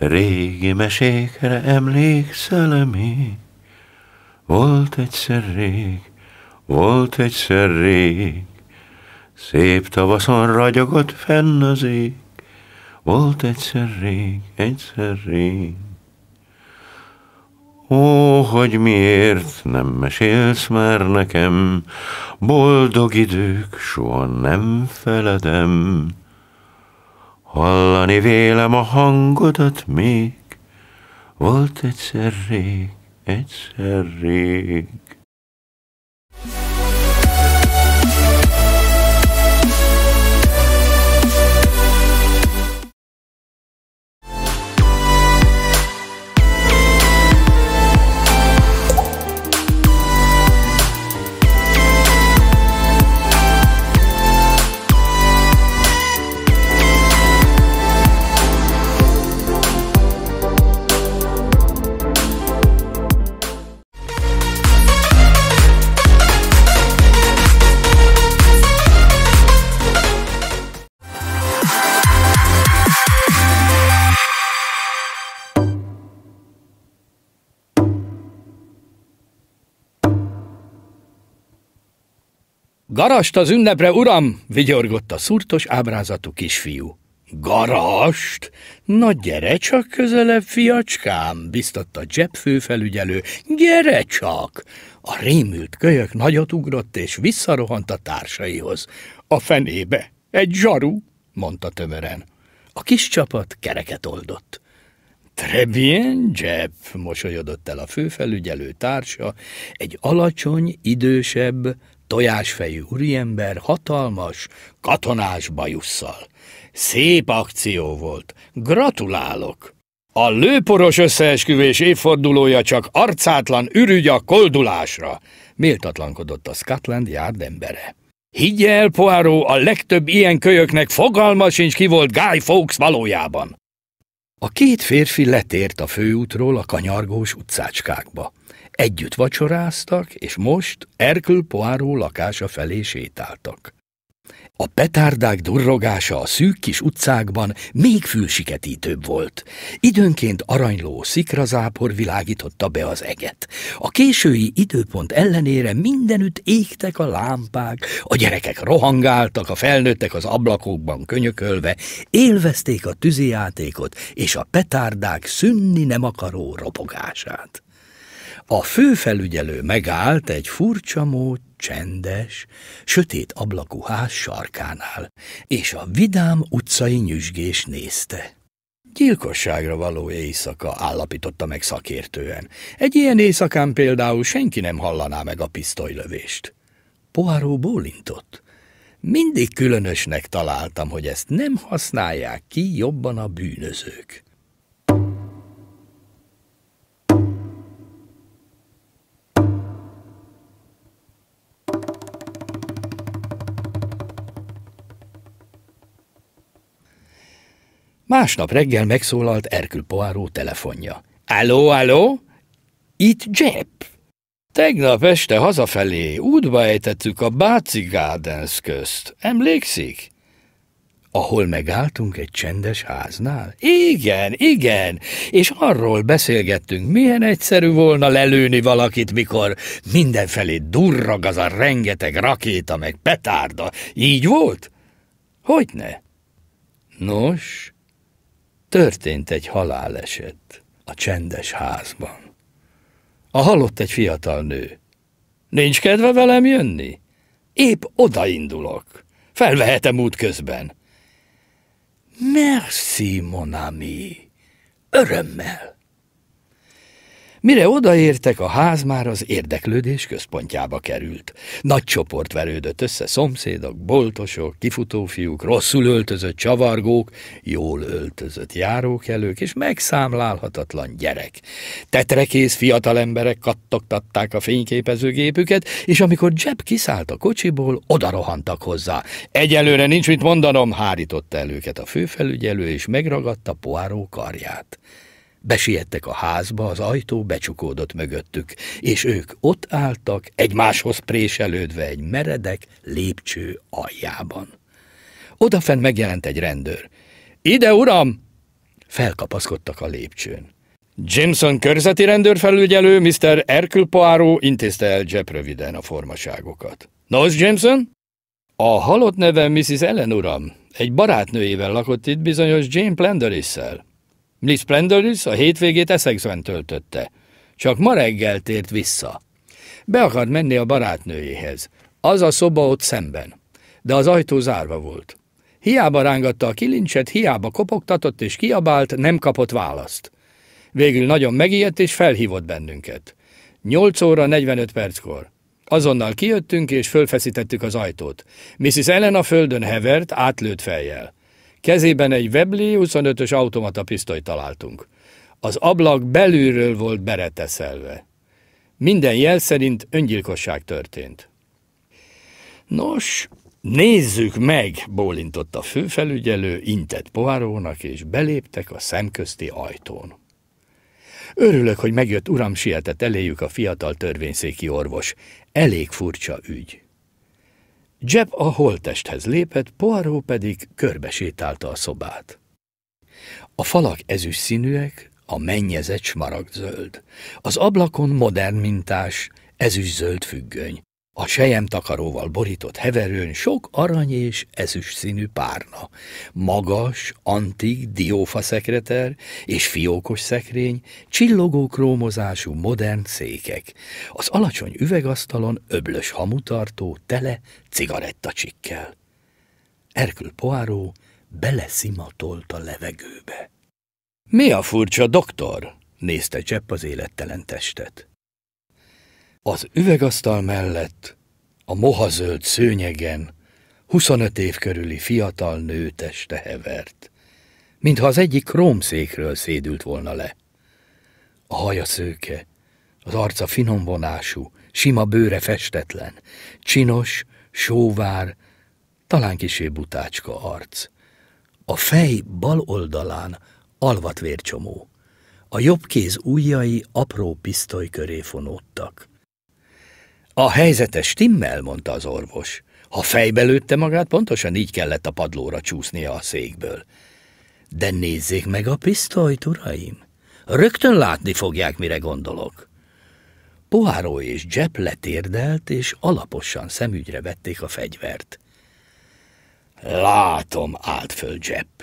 Régi mesékre emlékszel még? Volt egyszer rég, volt egyszer rég, Szép tavaszon ragyogott fenn az ég, Volt egyszer rég, egyszer rég. Ó, hogy miért nem mesélsz már nekem, Boldog idők soha nem feledem, Hallani vélem a hangodat még, volt egyszer rég, egyszer rég. Garast az ünnepre, uram! vigyorgott a szurtos ábrázatú kisfiú. Garast? Na gyere csak közelebb, fiacskám, biztatta Jeb főfelügyelő. Gyere csak! A rémült kölyök nagyot ugrott és visszarohant a társaihoz. A fenébe! Egy zsaru! mondta tömören. A kis csapat kereket oldott. Trebien bien, mosolyodott el a főfelügyelő társa, egy alacsony, idősebb, tojásfejű úriember hatalmas, katonás bajusszal. Szép akció volt. Gratulálok! A lőporos összeesküvés évfordulója csak arcátlan ürügy a koldulásra, méltatlankodott a Scotland Yard embere. Higgy el, Poirot, a legtöbb ilyen kölyöknek fogalma sincs ki volt Guy Fawkes valójában. A két férfi letért a főútról a kanyargós utcácskákba. Együtt vacsoráztak, és most Erkül Poáró lakása felé sétáltak. A petárdák durrogása a szűk kis utcákban még fülsiketítőbb volt. Időnként aranyló szikrazápor világította be az eget. A késői időpont ellenére mindenütt égtek a lámpák, a gyerekek rohangáltak, a felnőttek az ablakokban könyökölve, élvezték a tűzijátékot és a petárdák szünni nem akaró ropogását. A főfelügyelő megállt egy furcsa mód, csendes, sötét ablakú ház sarkánál, és a vidám utcai nyüzsgés nézte. Gyilkosságra való éjszaka állapította meg szakértően. Egy ilyen éjszakán például senki nem hallaná meg a pisztolylövést. Poáró bólintott. Mindig különösnek találtam, hogy ezt nem használják ki jobban a bűnözők. Másnap reggel megszólalt Erkül Poáró telefonja. Aló, aló? Itt Jepp. Tegnap este hazafelé útba ejtettük a Báci Gardens közt. Emlékszik? ahol megálltunk egy csendes háznál? Igen, igen, és arról beszélgettünk, milyen egyszerű volna lelőni valakit, mikor mindenfelé durrag az a rengeteg rakéta meg petárda. Így volt? Hogyne? Nos, Történt egy haláleset a csendes házban. A halott egy fiatal nő. Nincs kedve velem jönni? Épp odaindulok. Felvehetem út közben. Merci, mon ami. Örömmel. Mire odaértek, a ház már az érdeklődés központjába került. Nagy csoport verődött össze szomszédok, boltosok, kifutófiúk, rosszul öltözött csavargók, jól öltözött járókelők és megszámlálhatatlan gyerek. Tetrekész fiatal emberek kattogtatták a fényképezőgépüket, és amikor Jeb kiszállt a kocsiból, odarohantak hozzá. Egyelőre nincs mit mondanom, hárította előket a főfelügyelő, és megragadta poáró karját. Besiettek a házba, az ajtó becsukódott mögöttük, és ők ott álltak, egymáshoz préselődve egy meredek lépcső aljában. Odafent megjelent egy rendőr. Ide, uram! Felkapaszkodtak a lépcsőn. Jameson körzeti rendőrfelügyelő Mr. Erkül Poirot intézte el Jepp röviden a formaságokat. Nos, Jameson? A halott neve Mrs. Ellen uram. Egy barátnőjével lakott itt bizonyos Jane Plenderisszel. Miss Prenderlis a hétvégét Essexben töltötte. Csak ma reggel tért vissza. Be akart menni a barátnőjéhez. Az a szoba ott szemben. De az ajtó zárva volt. Hiába rángatta a kilincset, hiába kopogtatott és kiabált, nem kapott választ. Végül nagyon megijedt és felhívott bennünket. 8 óra 45 perckor. Azonnal kijöttünk és fölfeszítettük az ajtót. Mrs. Ellen a földön hevert, átlőtt fejjel. Kezében egy Webley 25-ös automata pisztoly találtunk. Az ablak belülről volt bereteszelve. Minden jel szerint öngyilkosság történt. Nos, nézzük meg, bólintott a főfelügyelő, intett poárónak, és beléptek a szemközti ajtón. Örülök, hogy megjött uram, sietett eléjük a fiatal törvényszéki orvos. Elég furcsa ügy. Jeb a holttesthez lépett, Poirot pedig körbesétálta a szobát. A falak ezüst színűek, a mennyezet smaragdzöld. Az ablakon modern mintás, ezüstzöld függöny. A sejemtakaróval borított heverőn sok arany és ezüst színű párna, magas, antik diófa szekreter és fiókos szekrény, csillogó krómozású modern székek, az alacsony üvegasztalon öblös hamutartó tele cigarettacsikkel. Erkül Poáró beleszimatolt a levegőbe. – Mi a furcsa, doktor? – nézte Csepp az élettelen testet. Az üvegasztal mellett, a mohazöld szőnyegen, 25 év körüli fiatal nő teste hevert, mintha az egyik krómszékről szédült volna le. A haja szőke, az arca finom vonású, sima bőre festetlen, csinos, sóvár, talán kisé butácska arc. A fej bal oldalán alvat vércsomó. A jobb kéz ujjai apró pisztoly köré fonódtak. A helyzete stimmel, mondta az orvos. Ha fejbe lőtte magát, pontosan így kellett a padlóra csúsznia a székből. De nézzék meg a pisztolyt, uraim! Rögtön látni fogják, mire gondolok. Poáró és Jepp letérdelt, és alaposan szemügyre vették a fegyvert. Látom, állt föl Jepp.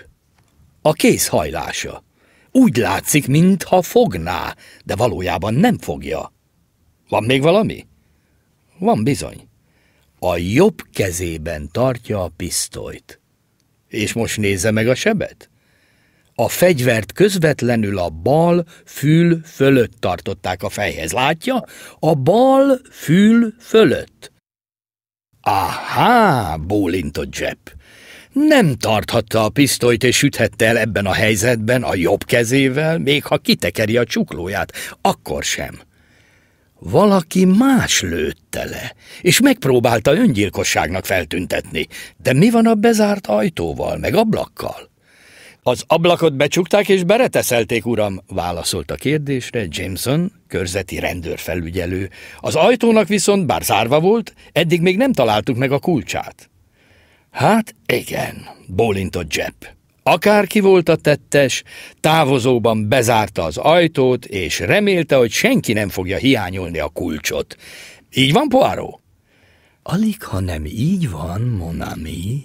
A kész hajlása. Úgy látszik, mintha fogná, de valójában nem fogja. Van még valami? Van bizony. A jobb kezében tartja a pisztolyt. És most nézze meg a sebet? A fegyvert közvetlenül a bal fül fölött tartották a fejhez, látja? A bal fül fölött. Aha, bólintott Jepp. Nem tarthatta a pisztolyt és süthette el ebben a helyzetben a jobb kezével, még ha kitekeri a csuklóját, akkor sem. Valaki más lőtte le, és megpróbálta öngyilkosságnak feltüntetni. De mi van a bezárt ajtóval, meg ablakkal? Az ablakot becsukták és bereteszelték, uram, válaszolt a kérdésre Jameson, körzeti rendőrfelügyelő. Az ajtónak viszont, bár zárva volt, eddig még nem találtuk meg a kulcsát. Hát igen, bólintott Jepp. Akárki volt a tettes, távozóban bezárta az ajtót, és remélte, hogy senki nem fogja hiányolni a kulcsot. Így van, poáró? Alig, ha nem így van, Monami.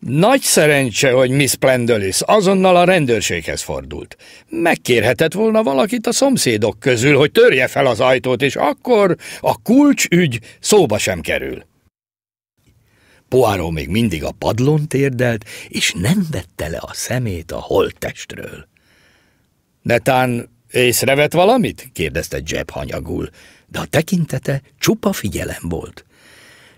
Nagy szerencse, hogy Miss Plendelis azonnal a rendőrséghez fordult. Megkérhetett volna valakit a szomszédok közül, hogy törje fel az ajtót, és akkor a kulcsügy szóba sem kerül. Poáró még mindig a padlón térdelt, és nem vette le a szemét a holttestről. Netán észrevett valamit? kérdezte Jeb hanyagul, de a tekintete csupa figyelem volt.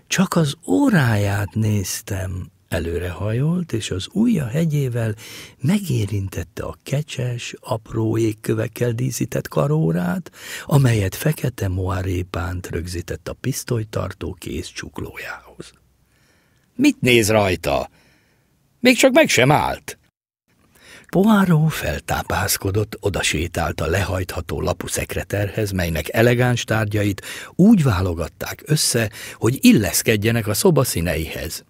Csak az óráját néztem, előrehajolt, és az ujja hegyével megérintette a kecses, apró égkövekkel díszített karórát, amelyet fekete moárépánt rögzített a pisztolytartó kéz csuklójához. Mit néz rajta? Még csak meg sem állt. Poáró feltápászkodott, odasétált a lehajtható lapu szekreterhez, melynek elegáns tárgyait úgy válogatták össze, hogy illeszkedjenek a szoba színeihez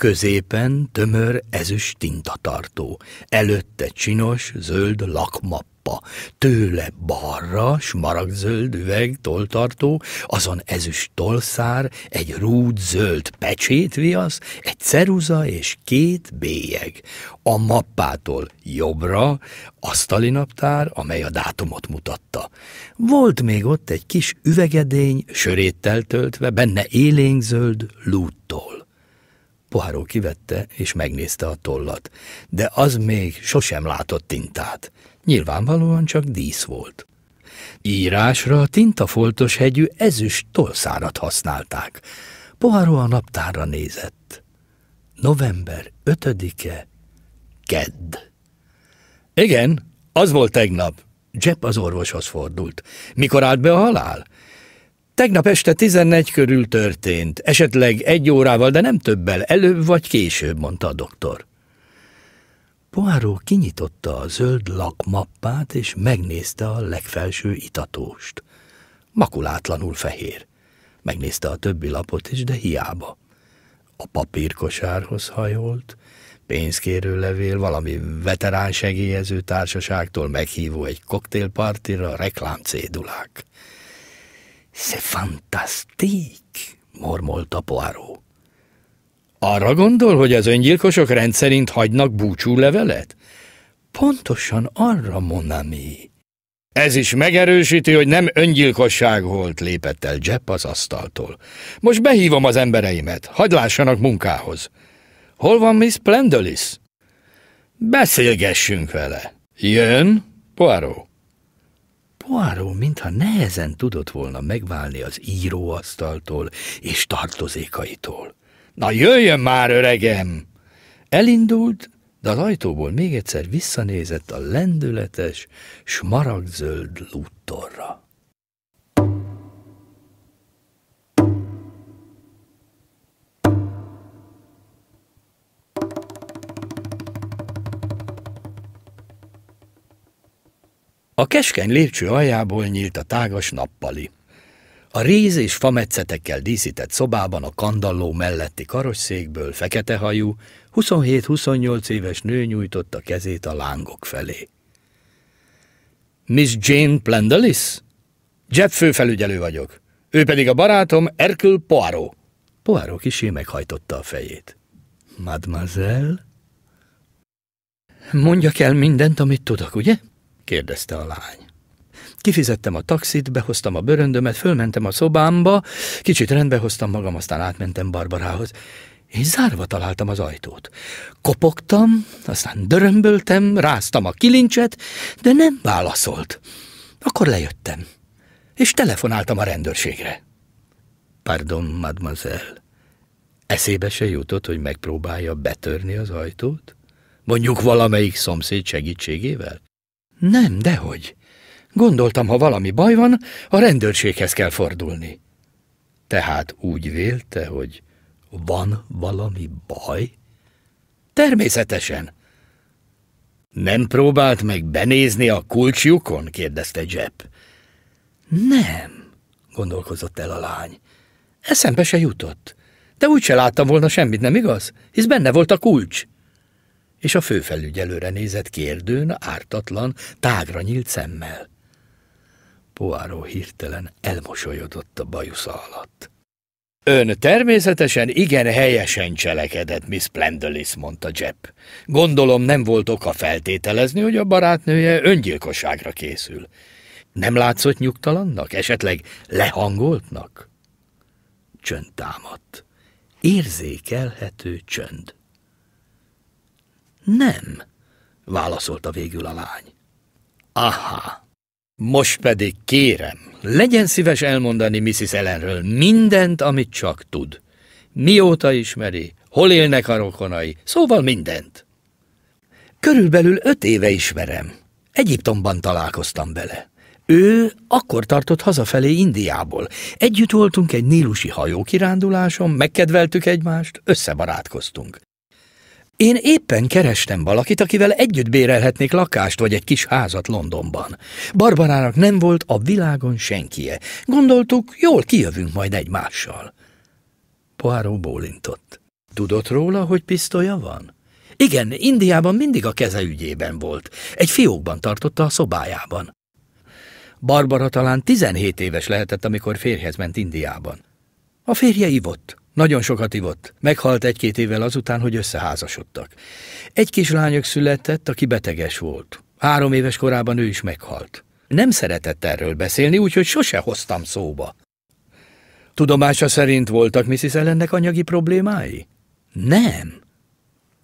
középen tömör ezüst tintatartó, előtte csinos, zöld lakmappa, tőle balra, smaragdzöld üveg toltartó, azon ezüst tolszár, egy rúd zöld pecsétviasz, egy ceruza és két bélyeg. A mappától jobbra asztali naptár, amely a dátumot mutatta. Volt még ott egy kis üvegedény, söréttel töltve, benne zöld lúttól poháról kivette és megnézte a tollat, de az még sosem látott tintát. Nyilvánvalóan csak dísz volt. Írásra a tintafoltos hegyű ezüst tolszárat használták. Poharó a naptárra nézett. November 5-e, kedd. Igen, az volt tegnap. Jepp az orvoshoz fordult. Mikor állt be a halál? Tegnap este 11 körül történt, esetleg egy órával, de nem többel, előbb vagy később, mondta a doktor. Poáró kinyitotta a zöld lakmappát, és megnézte a legfelső itatóst. Makulátlanul fehér. Megnézte a többi lapot is, de hiába. A papírkosárhoz hajolt, pénzkérő levél, valami veterán segélyező társaságtól meghívó egy koktélpartira, reklámcédulák. C'est fantastique, mormolta Poirot. Arra gondol, hogy az öngyilkosok rendszerint hagynak búcsú levelet? Pontosan arra, Monami. Ez is megerősíti, hogy nem öngyilkosság volt, lépett el Jepp az asztaltól. Most behívom az embereimet, hagyd lássanak munkához. Hol van Miss Plendelis? Beszélgessünk vele. Jön, Poirot. Poáró mintha nehezen tudott volna megválni az íróasztaltól és tartozékaitól. Na jöjjön már, öregem! Elindult, de az ajtóból még egyszer visszanézett a lendületes, smaragdzöld lúttorra. A keskeny lépcső aljából nyílt a tágas nappali. A réz és fametszetekkel díszített szobában a kandalló melletti karosszékből fekete hajú, 27-28 éves nő nyújtotta kezét a lángok felé. Miss Jane Plendalis. Jeff főfelügyelő vagyok. Ő pedig a barátom Erkül Poirot. Poirot kisé meghajtotta a fejét. Mademoiselle? mondja el mindent, amit tudok, ugye? kérdezte a lány. Kifizettem a taxit, behoztam a bőröndömet, fölmentem a szobámba, kicsit rendbehoztam magam, aztán átmentem Barbarához. Én zárva találtam az ajtót. Kopogtam, aztán dörömböltem, ráztam a kilincset, de nem válaszolt. Akkor lejöttem, és telefonáltam a rendőrségre. Pardon, mademoiselle. Eszébe se jutott, hogy megpróbálja betörni az ajtót? Mondjuk valamelyik szomszéd segítségével? Nem, dehogy. Gondoltam, ha valami baj van, a rendőrséghez kell fordulni. Tehát úgy vélte, hogy van valami baj? Természetesen. Nem próbált meg benézni a kulcsjukon? kérdezte Jepp. Nem, gondolkozott el a lány. Eszembe se jutott. De úgyse láttam volna semmit, nem igaz? Hisz benne volt a kulcs és a főfelügyelőre nézett kérdőn, ártatlan, tágra nyílt szemmel. Poáró hirtelen elmosolyodott a bajusza alatt. Ön természetesen igen helyesen cselekedett, Miss Plendelis, mondta Jepp. Gondolom nem volt oka feltételezni, hogy a barátnője öngyilkosságra készül. Nem látszott nyugtalannak, esetleg lehangoltnak? Csönd támadt. Érzékelhető csönd. Nem, válaszolta végül a lány. Aha, most pedig kérem, legyen szíves elmondani Mrs. Ellenről mindent, amit csak tud. Mióta ismeri, hol élnek a rokonai, szóval mindent. Körülbelül öt éve ismerem. Egyiptomban találkoztam vele. Ő akkor tartott hazafelé Indiából. Együtt voltunk egy nílusi hajókiránduláson, megkedveltük egymást, összebarátkoztunk. Én éppen kerestem valakit, akivel együtt bérelhetnék lakást vagy egy kis házat Londonban. Barbarának nem volt a világon senkie. Gondoltuk, jól kijövünk majd egymással. Poirot bólintott. Tudott róla, hogy pisztolya van? Igen, Indiában mindig a keze ügyében volt. Egy fiókban tartotta a szobájában. Barbara talán 17 éves lehetett, amikor férjhez ment Indiában. A férje ivott. Nagyon sokat ivott. Meghalt egy-két évvel azután, hogy összeházasodtak. Egy kis lányok született, aki beteges volt. Három éves korában ő is meghalt. Nem szeretett erről beszélni, úgyhogy sose hoztam szóba. Tudomása szerint voltak Mrs. Ellennek anyagi problémái? Nem.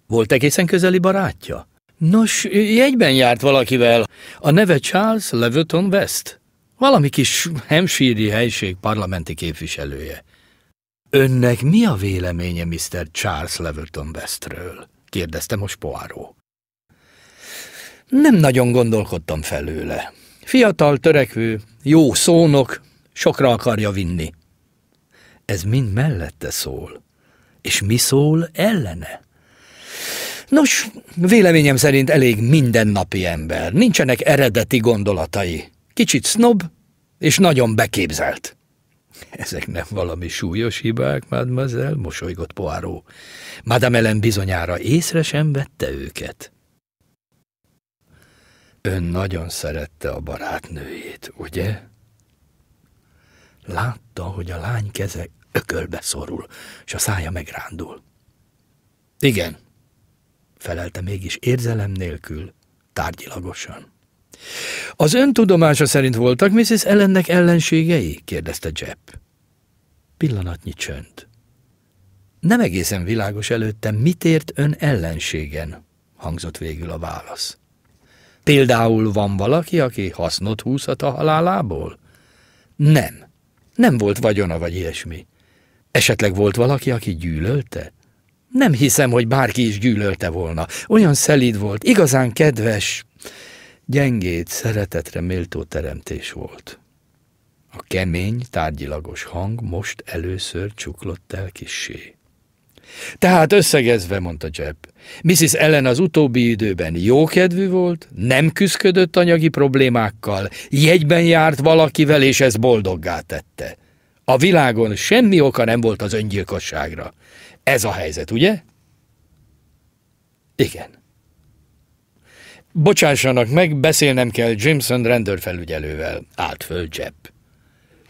Volt egészen közeli barátja? Nos, jegyben járt valakivel. A neve Charles Leveton West. Valami kis hemsíri helység parlamenti képviselője. Önnek mi a véleménye Mr. Charles Leverton Westről? kérdezte most poáró. Nem nagyon gondolkodtam felőle. Fiatal, törekvő, jó szónok, sokra akarja vinni. Ez mind mellette szól. És mi szól ellene? Nos, véleményem szerint elég mindennapi ember. Nincsenek eredeti gondolatai. Kicsit snob és nagyon beképzelt. Ezek nem valami súlyos hibák, mademoiselle, mosolygott Poáró. Madame Ellen bizonyára észre sem vette őket. Ön nagyon szerette a barátnőjét, ugye? Látta, hogy a lány keze ökölbe szorul, és a szája megrándul. Igen, felelte mégis érzelem nélkül, tárgyilagosan. Az ön tudomása szerint voltak Mrs. Ellennek ellenségei? kérdezte Jepp. Pillanatnyi csönd. Nem egészen világos előtte, mit ért ön ellenségen, hangzott végül a válasz. Például van valaki, aki hasznot húzhat a halálából? Nem. Nem volt vagyona vagy ilyesmi. Esetleg volt valaki, aki gyűlölte? Nem hiszem, hogy bárki is gyűlölte volna. Olyan szelíd volt, igazán kedves, gyengéd, szeretetre méltó teremtés volt. A kemény, tárgyilagos hang most először csuklott el kissé. Tehát összegezve, mondta Jeb, Mrs. Ellen az utóbbi időben jókedvű volt, nem küzdködött anyagi problémákkal, jegyben járt valakivel, és ez boldoggá tette. A világon semmi oka nem volt az öngyilkosságra. Ez a helyzet, ugye? Igen. Bocsássanak meg, beszélnem kell Jameson rendőrfelügyelővel. Állt föl Jepp.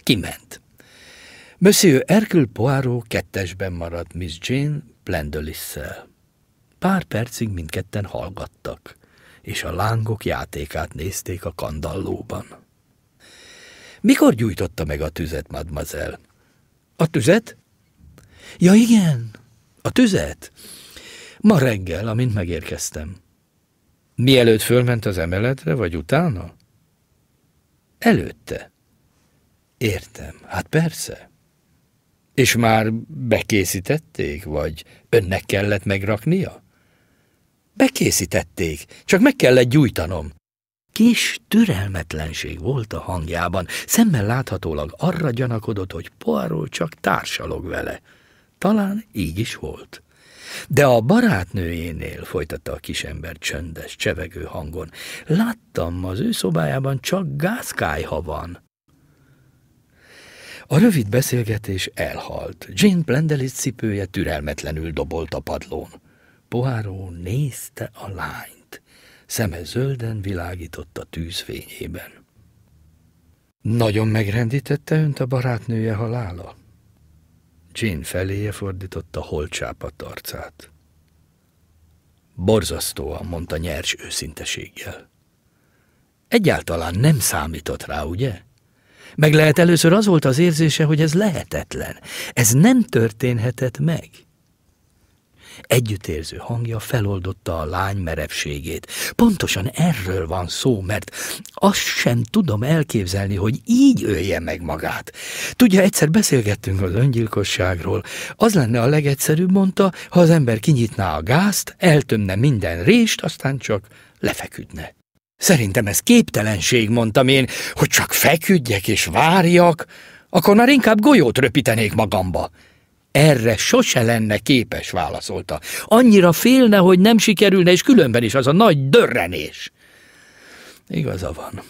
Kiment. Monsieur Hercule Poirot kettesben maradt Miss Jane Plendelisszel. Pár percig mindketten hallgattak, és a lángok játékát nézték a kandallóban. Mikor gyújtotta meg a tüzet, mademoiselle? A tüzet? Ja igen, a tüzet. Ma reggel, amint megérkeztem. Mielőtt fölment az emeletre, vagy utána? Előtte. Értem, hát persze. És már bekészítették, vagy önnek kellett megraknia? Bekészítették, csak meg kellett gyújtanom. Kis türelmetlenség volt a hangjában, szemmel láthatólag arra gyanakodott, hogy Poirot csak társalog vele. Talán így is volt. De a barátnőjénél, folytatta a kisember csöndes, csevegő hangon, láttam, az ő szobájában csak gázkájha van. A rövid beszélgetés elhalt. Jane Plendelis cipője türelmetlenül dobolt a padlón. Poáró nézte a lányt. Szeme zölden világított a tűzfényében. Nagyon megrendítette önt a barátnője halála? Jane feléje fordította holcsápat arcát. Borzasztóan, mondta nyers őszinteséggel. Egyáltalán nem számított rá, ugye? Meg lehet először az volt az érzése, hogy ez lehetetlen. Ez nem történhetett meg. Együttérző hangja feloldotta a lány merevségét. Pontosan erről van szó, mert azt sem tudom elképzelni, hogy így ölje meg magát. Tudja, egyszer beszélgettünk az öngyilkosságról. Az lenne a legegyszerűbb, mondta, ha az ember kinyitná a gázt, eltömne minden rést, aztán csak lefeküdne. Szerintem ez képtelenség, mondtam én, hogy csak feküdjek és várjak, akkor már inkább golyót röpítenék magamba. Erre sose lenne képes, válaszolta. Annyira félne, hogy nem sikerülne, és különben is az a nagy dörrenés. Igaza van.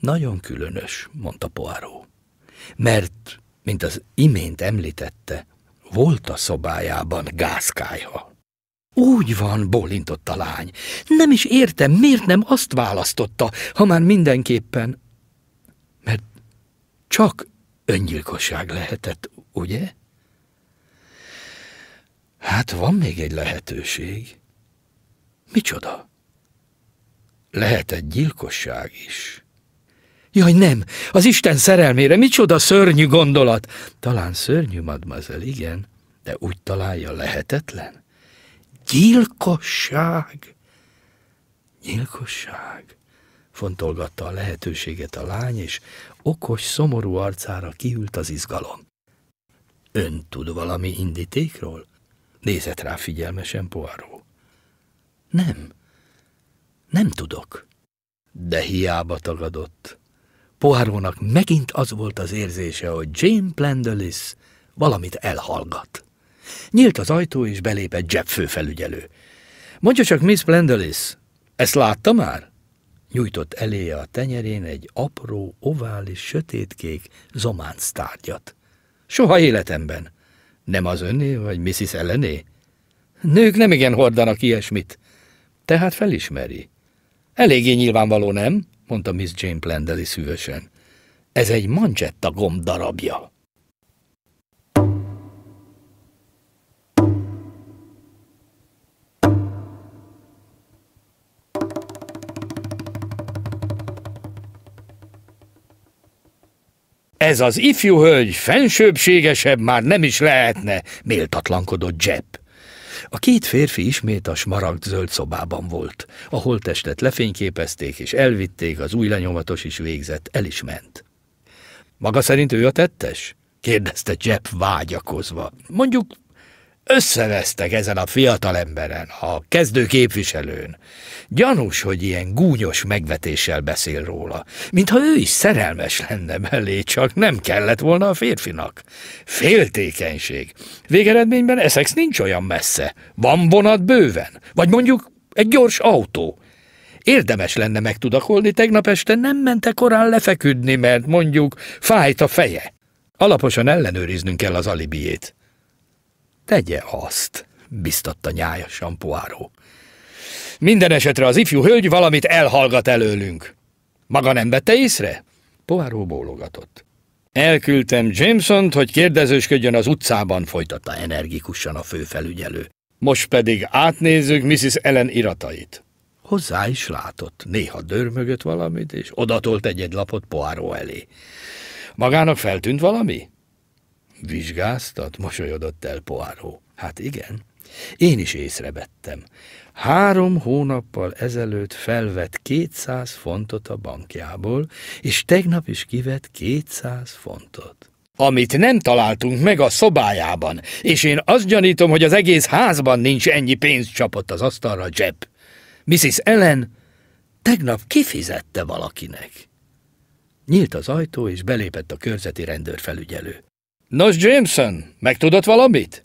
Nagyon különös, mondta Poáró. Mert, mint az imént említette, volt a szobájában gázkája. Úgy van, bólintott a lány. Nem is értem, miért nem azt választotta, ha már mindenképpen... Mert csak öngyilkosság lehetett, ugye? Hát van még egy lehetőség. Micsoda? Lehet egy gyilkosság is. Jaj, nem! Az Isten szerelmére micsoda szörnyű gondolat! Talán szörnyű, madmazel, igen, de úgy találja lehetetlen. Gyilkosság! Gyilkosság! Fontolgatta a lehetőséget a lány, és okos, szomorú arcára kiült az izgalom. Ön tud valami indítékról? Nézett rá figyelmesen poáró. Nem, nem tudok. De hiába tagadott. Poárónak megint az volt az érzése, hogy Jane Plendelis valamit elhallgat. Nyílt az ajtó, és belépett Jeff főfelügyelő. Mondja csak, Miss Plendelis, ezt látta már? Nyújtott eléje a tenyerén egy apró, ovális, sötétkék zománc tárgyat. Soha életemben. Nem az öné, vagy Mrs. ellené? Nők nem igen hordanak ilyesmit. Tehát felismeri. Eléggé nyilvánvaló, nem? mondta Miss Jane Plendeli szűvösen. Ez egy mancsetta gomb darabja. Ez az ifjú hölgy fensőbségesebb már nem is lehetne, méltatlankodott Jepp. A két férfi ismét a smaragd zöld szobában volt. A holttestet lefényképezték és elvitték, az új lenyomatos is végzett, el is ment. Maga szerint ő a tettes? kérdezte Jepp vágyakozva. Mondjuk Összevesztek ezen a fiatal emberen, a kezdő képviselőn. Gyanús, hogy ilyen gúnyos megvetéssel beszél róla, mintha ő is szerelmes lenne belé, csak nem kellett volna a férfinak. Féltékenység. Végeredményben Essex nincs olyan messze. Van vonat bőven, vagy mondjuk egy gyors autó. Érdemes lenne megtudakolni, tegnap este nem mente korán lefeküdni, mert mondjuk fájt a feje. Alaposan ellenőriznünk kell az alibiét. Tegye azt, biztatta nyájasan Poáró. Minden esetre az ifjú hölgy valamit elhallgat előlünk. Maga nem vette észre? Poáró bólogatott. Elküldtem jameson hogy kérdezősködjön az utcában, folytatta energikusan a főfelügyelő. Most pedig átnézzük Mrs. Ellen iratait. Hozzá is látott, néha dörmögött valamit, és odatolt egy-egy lapot Poáró elé. Magának feltűnt valami? Vizsgáztat, mosolyodott el Poáró. Hát igen, én is észrevettem. Három hónappal ezelőtt felvett 200 fontot a bankjából, és tegnap is kivett 200 fontot. Amit nem találtunk meg a szobájában, és én azt gyanítom, hogy az egész házban nincs ennyi pénz csapott az asztalra Jeb. Mrs. Ellen tegnap kifizette valakinek. Nyílt az ajtó, és belépett a körzeti rendőrfelügyelő. Nos, Jameson, megtudott valamit?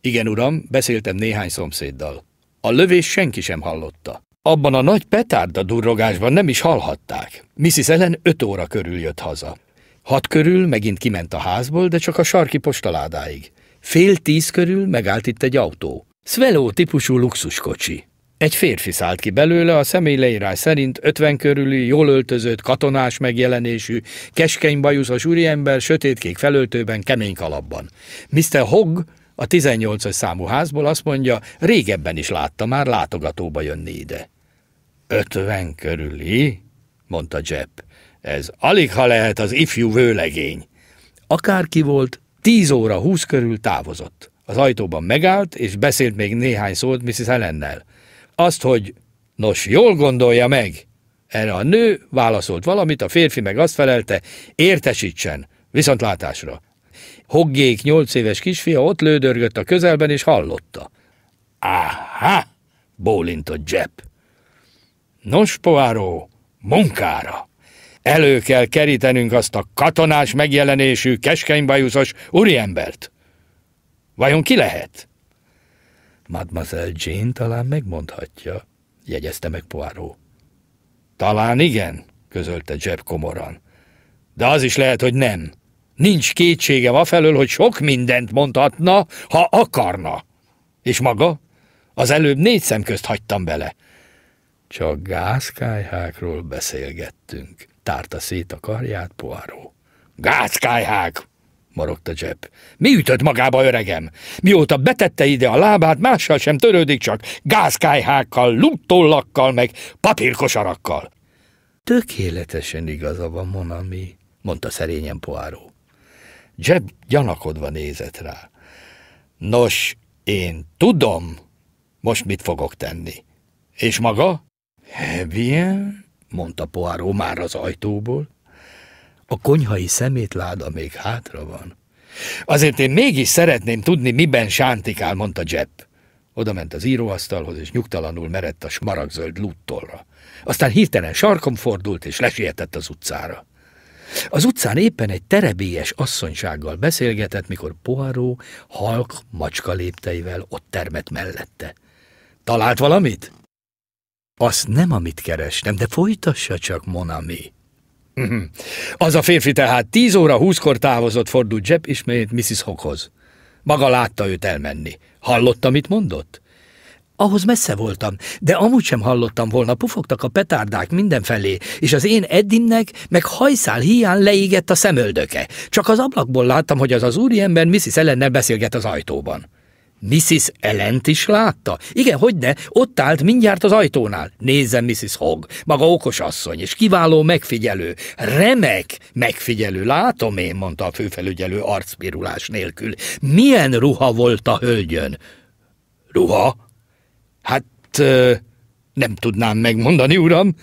Igen, uram, beszéltem néhány szomszéddal. A lövés senki sem hallotta. Abban a nagy petárda durrogásban nem is hallhatták. Mrs. Ellen öt óra körül jött haza. Hat körül megint kiment a házból, de csak a sarki postaládáig. Fél tíz körül megállt itt egy autó. Svelo típusú luxuskocsi. Egy férfi szállt ki belőle, a személy leírás szerint 50 körüli, jól öltözött, katonás megjelenésű, keskeny bajuszos úriember, sötétkék felöltőben, kemény kalapban. Mr. Hogg a 18-as számú házból azt mondja, régebben is látta már látogatóba jönni ide. 50 körüli, mondta Jepp. Ez alig ha lehet az ifjú vőlegény. Akárki volt, 10 óra 20 körül távozott. Az ajtóban megállt, és beszélt még néhány szót Mrs. Helennel. Azt, hogy nos, jól gondolja meg. Erre a nő válaszolt valamit, a férfi meg azt felelte, értesítsen, viszontlátásra. Hoggék nyolc éves kisfia ott lődörgött a közelben, és hallotta. Áhá, bólintott Jepp. Nos, poáró, munkára! Elő kell kerítenünk azt a katonás megjelenésű, keskenybajuszos úriembert. Vajon ki lehet? Mademoiselle Jane talán megmondhatja, jegyezte meg Poirot. Talán igen, közölte Jeb komoran. De az is lehet, hogy nem. Nincs kétségem afelől, hogy sok mindent mondhatna, ha akarna. És maga? Az előbb négy szem közt hagytam bele. Csak gázkájhákról beszélgettünk, tárta szét a karját Poirot. Gázkájhák! a Jeb. Mi ütött magába, öregem? Mióta betette ide a lábát, mással sem törődik, csak gázkájhákkal, lumtollakkal, meg papírkosarakkal. Tökéletesen igaza van, Monami, mondta szerényen poáró. Jeb gyanakodva nézett rá. Nos, én tudom, most mit fogok tenni. És maga? Hevien, mondta poáró már az ajtóból. A konyhai szemétláda még hátra van. Azért én mégis szeretném tudni, miben sántikál, mondta Jepp. Oda ment az íróasztalhoz, és nyugtalanul merett a smaragzöld lúttolra. Aztán hirtelen sarkon fordult, és lesietett az utcára. Az utcán éppen egy terebélyes asszonysággal beszélgetett, mikor poharó halk macska lépteivel ott termet mellette. Talált valamit? Azt nem, amit kerestem, de folytassa csak, Monami. Mhm. Az a férfi tehát 10 óra 20-kor távozott fordult Jeb ismét Mrs. Hockhoz. Maga látta őt elmenni. Hallotta, mit mondott? Ahhoz messze voltam, de amúgy sem hallottam volna, pufogtak a petárdák mindenfelé, és az én Eddimnek meg hajszál hián leégett a szemöldöke. Csak az ablakból láttam, hogy az az úriember Mrs. Ellennel beszélget az ajtóban. Mrs. Ellent is látta? Igen, hogy ne, ott állt mindjárt az ajtónál. Nézzen, Mrs. Hogg, maga okos asszony, és kiváló megfigyelő, remek megfigyelő, látom én, mondta a főfelügyelő arcpirulás nélkül. Milyen ruha volt a hölgyön? Ruha? Hát nem tudnám megmondani, uram.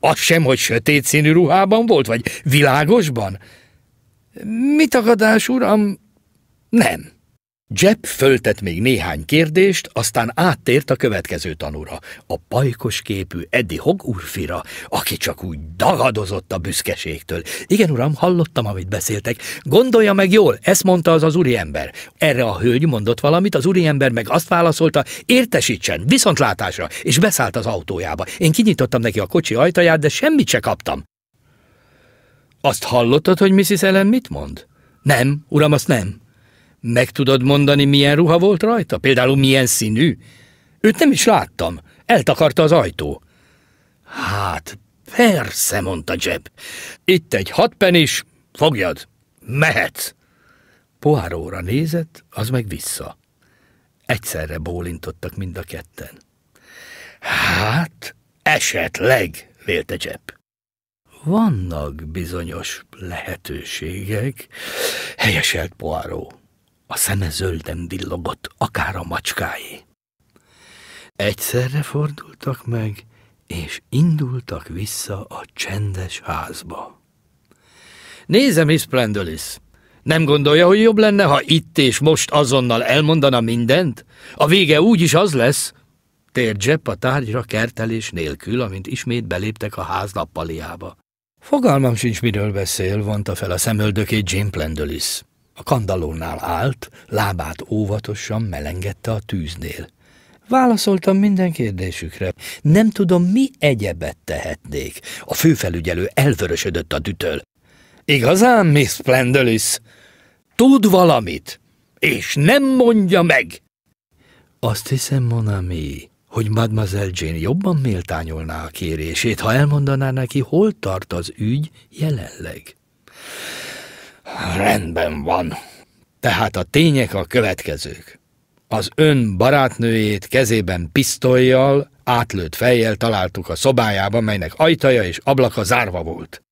Az sem, hogy sötét színű ruhában volt, vagy világosban? Mit akadás, uram? Nem. Jeb föltett még néhány kérdést, aztán áttért a következő tanúra, a pajkos képű Eddie Hog úrfira, aki csak úgy dagadozott a büszkeségtől. Igen, uram, hallottam, amit beszéltek. Gondolja meg jól, ezt mondta az az úriember. Erre a hölgy mondott valamit, az úriember meg azt válaszolta, értesítsen, viszontlátásra, és beszállt az autójába. Én kinyitottam neki a kocsi ajtaját, de semmit se kaptam. Azt hallottad, hogy Mrs. Ellen mit mond? Nem, uram, azt nem, meg tudod mondani, milyen ruha volt rajta? Például milyen színű? Őt nem is láttam. Eltakarta az ajtó. Hát, persze, mondta Jeb. Itt egy hatpenis, fogjad, mehetsz. Poáróra nézett, az meg vissza. Egyszerre bólintottak mind a ketten. Hát, esetleg, vélte Jeb. Vannak bizonyos lehetőségek, helyeselt Poáró a szeme zölden villogott, akár a macskáé. Egyszerre fordultak meg, és indultak vissza a csendes házba. Nézem, Miss Plendolis, nem gondolja, hogy jobb lenne, ha itt és most azonnal elmondana mindent? A vége úgy is az lesz. Tér Jepp a tárgyra kertelés nélkül, amint ismét beléptek a ház nappaliába. Fogalmam sincs, miről beszél, vonta fel a szemöldökét Jim Plendolis. A kandallónál állt, lábát óvatosan melengedte a tűznél. Válaszoltam minden kérdésükre. Nem tudom, mi egyebet tehetnék. A főfelügyelő elvörösödött a dütöl. Igazán, Miss Plendelis? Tud valamit, és nem mondja meg! Azt hiszem, Monami, hogy Mademoiselle Jane jobban méltányolná a kérését, ha elmondaná neki, hol tart az ügy jelenleg. Rendben van. Tehát a tények a következők. Az ön barátnőjét kezében pisztolyjal, átlőtt fejjel találtuk a szobájában, melynek ajtaja és ablaka zárva volt.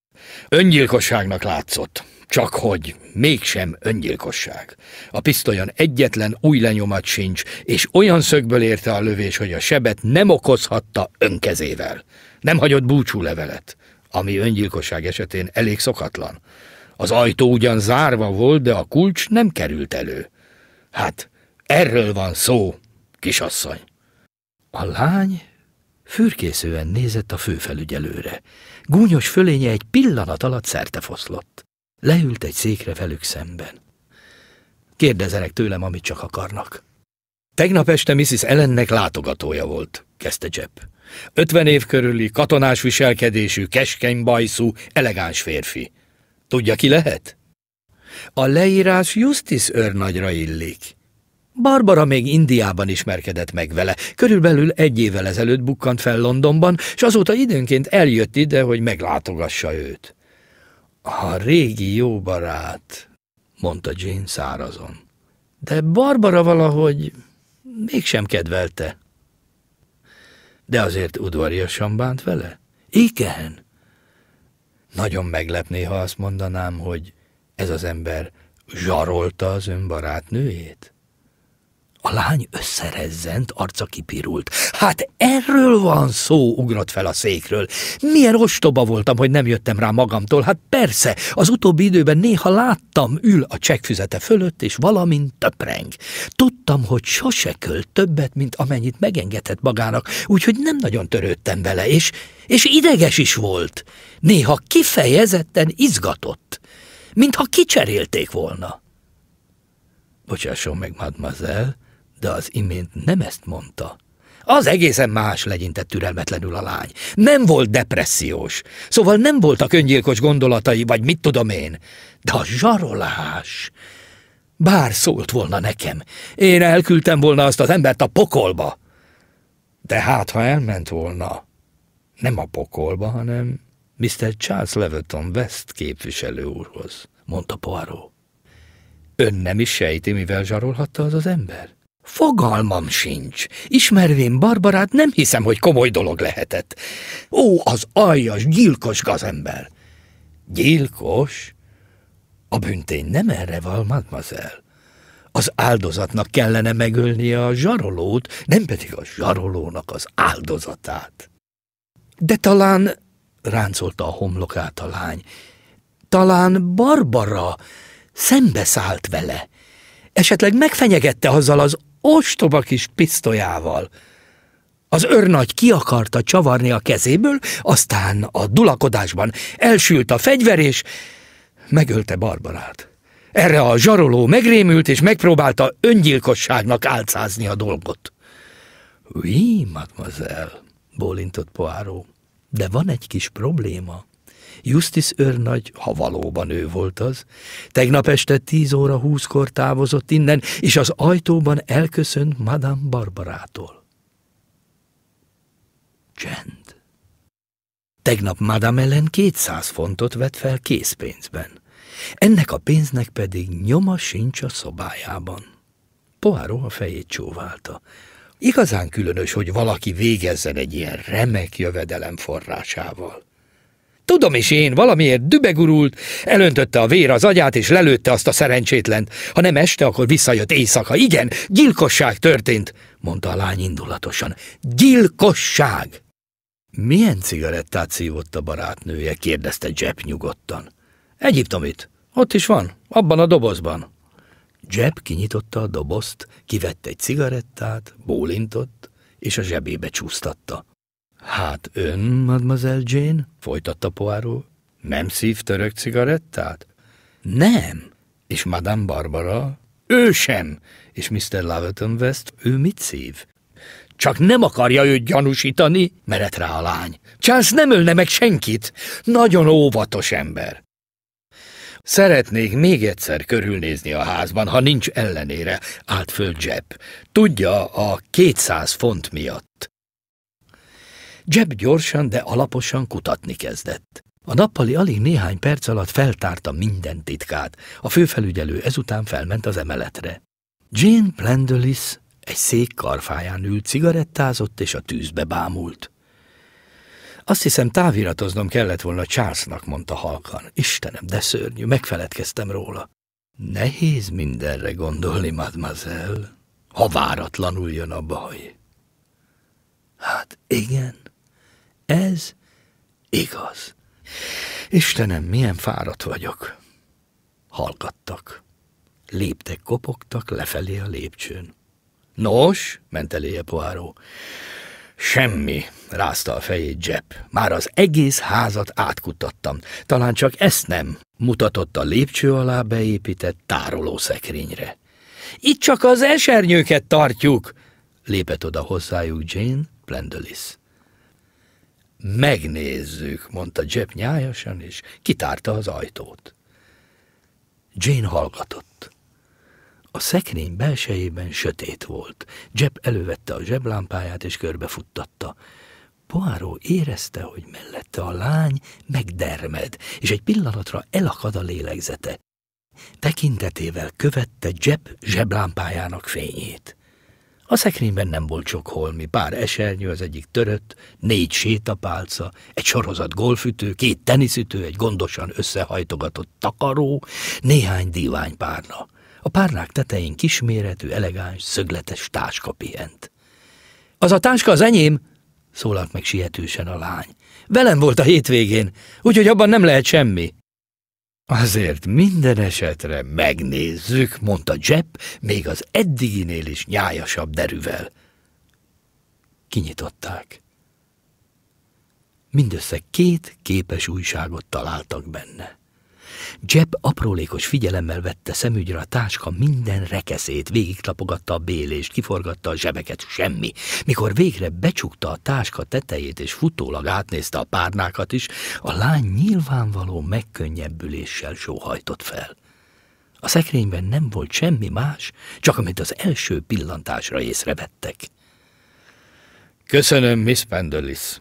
Öngyilkosságnak látszott. Csak hogy mégsem öngyilkosság. A pisztolyon egyetlen új lenyomat sincs, és olyan szögből érte a lövés, hogy a sebet nem okozhatta önkezével. Nem hagyott búcsú levelet, ami öngyilkosság esetén elég szokatlan. Az ajtó ugyan zárva volt, de a kulcs nem került elő. Hát, erről van szó, kisasszony. A lány fürkészően nézett a főfelügyelőre. Gúnyos fölénye egy pillanat alatt szerte foszlott. Leült egy székre velük szemben. Kérdezenek tőlem, amit csak akarnak. Tegnap este Mrs. Ellennek látogatója volt, kezdte Jepp. Ötven év körüli, katonás viselkedésű, keskeny bajszú, elegáns férfi. Tudja, ki lehet? A leírás Justice őrnagyra illik. Barbara még Indiában ismerkedett meg vele. Körülbelül egy évvel ezelőtt bukkant fel Londonban, és azóta időnként eljött ide, hogy meglátogassa őt. A régi jó barát, mondta Jane szárazon. De Barbara valahogy mégsem kedvelte. De azért udvariasan bánt vele? Igen, nagyon meglepné, ha azt mondanám, hogy ez az ember zsarolta az ön barátnőjét? lány összerezzent, arca kipirult. Hát erről van szó, ugrott fel a székről. Milyen ostoba voltam, hogy nem jöttem rá magamtól. Hát persze, az utóbbi időben néha láttam, ül a csekkfüzete fölött, és valamint töpreng. Tudtam, hogy sose költ többet, mint amennyit megengedhet magának, úgyhogy nem nagyon törődtem vele, és, és ideges is volt. Néha kifejezetten izgatott, mintha kicserélték volna. Bocsásson meg, mademoiselle, de az imént nem ezt mondta. Az egészen más legyintett türelmetlenül a lány. Nem volt depressziós, szóval nem voltak öngyilkos gondolatai, vagy mit tudom én. De a zsarolás... Bár szólt volna nekem, én elküldtem volna azt az embert a pokolba. De hát, ha elment volna, nem a pokolba, hanem Mr. Charles Leveton West képviselő úrhoz, mondta Poirot. Ön nem is sejti, mivel zsarolhatta az az ember? Fogalmam sincs. Ismervén Barbarát nem hiszem, hogy komoly dolog lehetett. Ó, az aljas, gyilkos gazember! Gyilkos? A büntény nem erre val, mademoiselle. Az áldozatnak kellene megölnie a zsarolót, nem pedig a zsarolónak az áldozatát. De talán, ráncolta a homlokát a lány, talán Barbara szembeszállt vele. Esetleg megfenyegette azzal az ostoba kis pisztolyával. Az őrnagy ki akarta csavarni a kezéből, aztán a dulakodásban elsült a fegyver, és megölte Barbarát. Erre a zsaroló megrémült, és megpróbálta öngyilkosságnak álcázni a dolgot. Oui, mademoiselle, bólintott Poáró, de van egy kis probléma. Justice őrnagy, ha valóban ő volt az, tegnap este tíz óra húszkor távozott innen, és az ajtóban elköszönt Madame Barbarától. Csend. Tegnap Madame ellen 200 fontot vett fel készpénzben. Ennek a pénznek pedig nyoma sincs a szobájában. Poáró a fejét csóválta. Igazán különös, hogy valaki végezzen egy ilyen remek jövedelem forrásával. Tudom is én, valamiért dübegurult, elöntötte a vér az agyát, és lelőtte azt a szerencsétlent. Ha nem este, akkor visszajött éjszaka. Igen, gyilkosság történt, mondta a lány indulatosan. Gyilkosság! Milyen cigarettát szívott a barátnője, kérdezte Jepp nyugodtan. Egyiptomit. Ott is van, abban a dobozban. Jepp kinyitotta a dobozt, kivette egy cigarettát, bólintott, és a zsebébe csúsztatta. Hát ön, Mademoiselle Jane, folytatta Poirot, nem szív török cigarettát? Nem. És Madame Barbara? Ő sem. És Mr. Laverton West, ő mit szív? Csak nem akarja őt gyanúsítani, merett rá a lány. Charles nem ölne meg senkit. Nagyon óvatos ember. Szeretnék még egyszer körülnézni a házban, ha nincs ellenére, állt föl Jepp. Tudja, a 200 font miatt. Jeb gyorsan, de alaposan kutatni kezdett. A nappali alig néhány perc alatt feltárta minden titkát. A főfelügyelő ezután felment az emeletre. Jane Plendelis egy szék karfáján ült, cigarettázott és a tűzbe bámult. Azt hiszem, táviratoznom kellett volna Charlesnak, mondta halkan. Istenem, de szörnyű, megfeledkeztem róla. Nehéz mindenre gondolni, mademoiselle, ha váratlanul jön a baj. Hát igen, ez igaz. Istenem, milyen fáradt vagyok. Hallgattak. Léptek kopogtak lefelé a lépcsőn. Nos, ment eléje poáró. Semmi, rázta a fejét Jepp. Már az egész házat átkutattam. Talán csak ezt nem, mutatott a lépcső alá beépített tárolószekrényre. Itt csak az esernyőket tartjuk, lépett oda hozzájuk Jane Plendelis. Megnézzük, mondta Jeb nyájasan, és kitárta az ajtót. Jane hallgatott. A szekrény belsejében sötét volt. Jeb elővette a zseblámpáját és körbefuttatta. Poirot érezte, hogy mellette a lány megdermed, és egy pillanatra elakad a lélegzete. Tekintetével követte Jeb zseblámpájának fényét. A szekrényben nem volt sok holmi, pár esernyő, az egyik törött, négy sétapálca, egy sorozat golfütő, két teniszütő, egy gondosan összehajtogatott takaró, néhány diványpárna. A párnák tetején kisméretű, elegáns, szögletes táska pihent. Az a táska az enyém, szólalt meg sietősen a lány. Velem volt a hétvégén, úgyhogy abban nem lehet semmi. Azért minden esetre megnézzük, mondta Jepp, még az eddiginél is nyájasabb derűvel. Kinyitották. Mindössze két képes újságot találtak benne. Jeb aprólékos figyelemmel vette szemügyre a táska minden rekeszét, végigtapogatta a bélést, kiforgatta a zsebeket, semmi. Mikor végre becsukta a táska tetejét és futólag átnézte a párnákat is, a lány nyilvánvaló megkönnyebbüléssel sóhajtott fel. A szekrényben nem volt semmi más, csak amit az első pillantásra észrevettek. Köszönöm, Miss Pendelis.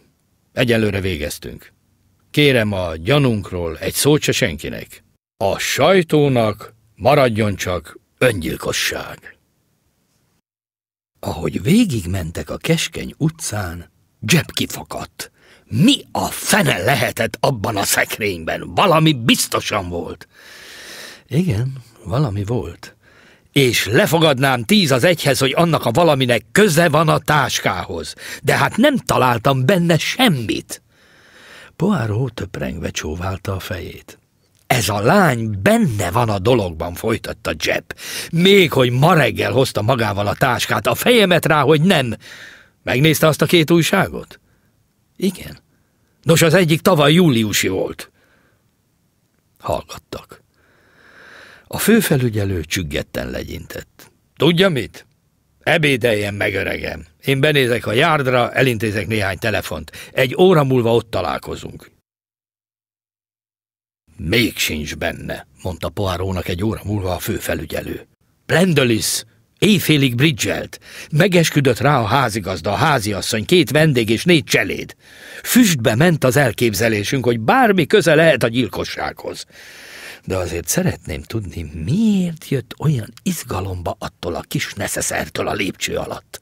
Egyelőre végeztünk. Kérem a gyanunkról egy szót se senkinek. A sajtónak maradjon csak öngyilkosság. Ahogy végigmentek a keskeny utcán, Jeb kifakadt. Mi a fene lehetett abban a szekrényben? Valami biztosan volt. Igen, valami volt. És lefogadnám tíz az egyhez, hogy annak a valaminek köze van a táskához. De hát nem találtam benne semmit. Poáró töprengve csóválta a fejét. Ez a lány benne van a dologban, folytatta Jeb. Még hogy ma reggel hozta magával a táskát, a fejemet rá, hogy nem. Megnézte azt a két újságot? Igen. Nos, az egyik tavaly júliusi volt. Hallgattak. A főfelügyelő csüggetten legyintett. Tudja mit? Ebédeljen meg, öregem. Én benézek a járdra, elintézek néhány telefont. Egy óra múlva ott találkozunk. Még sincs benne, mondta Poirónak egy óra múlva a főfelügyelő. Blendelis, éjfélig bridgelt. Megesküdött rá a házigazda, a háziasszony, két vendég és négy cseléd. Füstbe ment az elképzelésünk, hogy bármi köze lehet a gyilkossághoz. De azért szeretném tudni, miért jött olyan izgalomba attól a kis neszeszertől a lépcső alatt.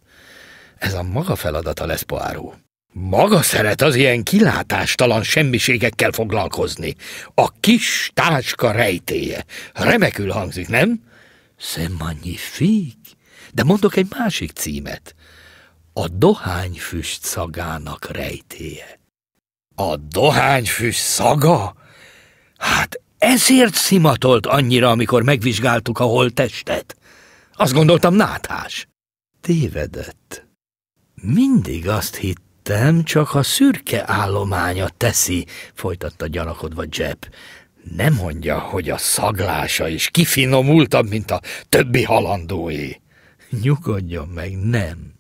Ez a maga feladata lesz, Poáró. Maga szeret az ilyen kilátástalan semmiségekkel foglalkozni. A kis táska rejtéje. Remekül hangzik, nem? Szemmanyi fék. De mondok egy másik címet. A dohányfüst szagának rejtéje. A dohányfüst szaga? Hát ezért szimatolt annyira, amikor megvizsgáltuk a holttestet. Azt gondoltam náthás. Tévedett. Mindig azt hitt értem, csak a szürke állománya teszi, folytatta gyanakodva Jepp. Nem mondja, hogy a szaglása is kifinomultabb, mint a többi halandói. Nyugodjon meg, nem.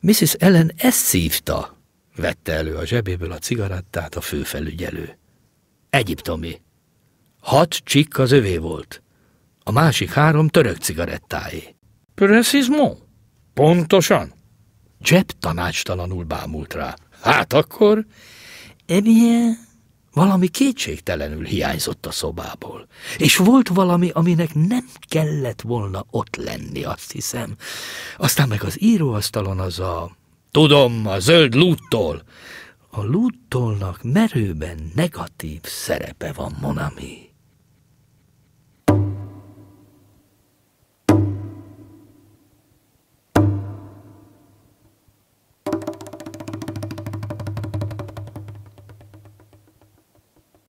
Mrs. Ellen ezt szívta, vette elő a zsebéből a cigarettát a főfelügyelő. Egyiptomi. Hat csikk az övé volt. A másik három török cigarettáé. Precisement. Pontosan. Jeb tanácstalanul bámult rá. Hát akkor Emie valami kétségtelenül hiányzott a szobából, és volt valami, aminek nem kellett volna ott lenni, azt hiszem. Aztán meg az íróasztalon az a... Tudom, a zöld lúttól. A lúttólnak merőben negatív szerepe van, Monami.